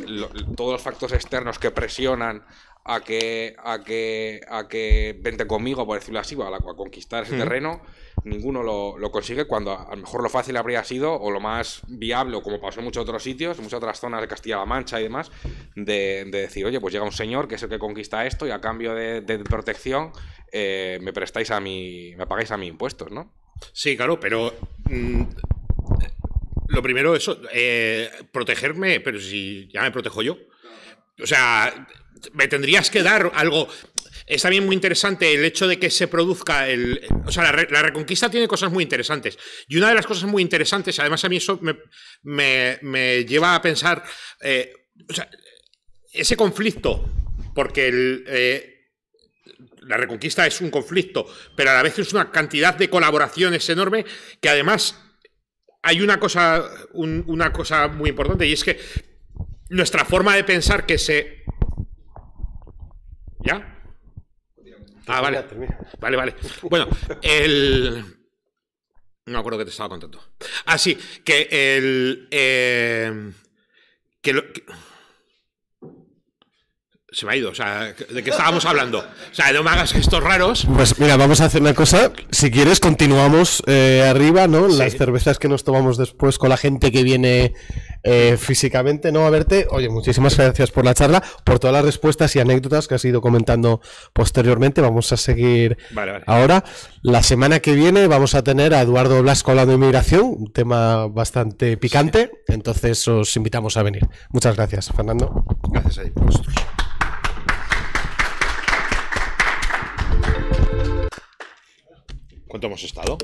todos los factores externos que presionan a que, a que, a que vente conmigo, por decirlo así, a, a conquistar ese terreno ninguno lo, consigue cuando a lo mejor lo fácil habría sido o lo más viable, como pasó en muchos otros sitios, en muchas otras zonas de Castilla-La Mancha y demás, de, decir, oye, pues llega un señor que es el que conquista esto y a cambio de, protección eh, me prestáis a mí, me pagáis a mí impuestos, ¿no? Sí, claro, pero... Mm, lo primero, eso, eh, protegerme, pero si ya me protejo yo. O sea, me tendrías que dar algo. Es también muy interesante el hecho de que se produzca el... O sea, la, Reconquista tiene cosas muy interesantes. Y una de las cosas muy interesantes, además a mí eso me, lleva a pensar... Eh, o sea, ese conflicto, porque eh, la reconquista es un conflicto, pero a la vez es una cantidad de colaboraciones enorme que además hay una cosa, una cosa muy importante y es que nuestra forma de pensar que se... ¿Ya? Ah, vale. Vale, vale. Bueno, el. No me acuerdo que te estaba contando. Ah, sí, que el. Eh, que lo. Se me ha ido, o sea, ¿de qué estábamos hablando? O sea, no me hagas estos raros. Pues mira, vamos a hacer una cosa. Si quieres, continuamos eh, arriba, ¿no? Las cervezas que nos tomamos después con la gente que viene eh, físicamente, ¿no? A verte. Oye, muchísimas gracias por la charla, por todas las respuestas y anécdotas que has ido comentando posteriormente. Vamos a seguir ahora. La semana que viene vamos a tener a Eduardo Blasco hablando de inmigración, un tema bastante picante. Entonces os invitamos a venir. Muchas gracias, Fernando. Gracias a vosotros. ¿Cuánto hemos estado?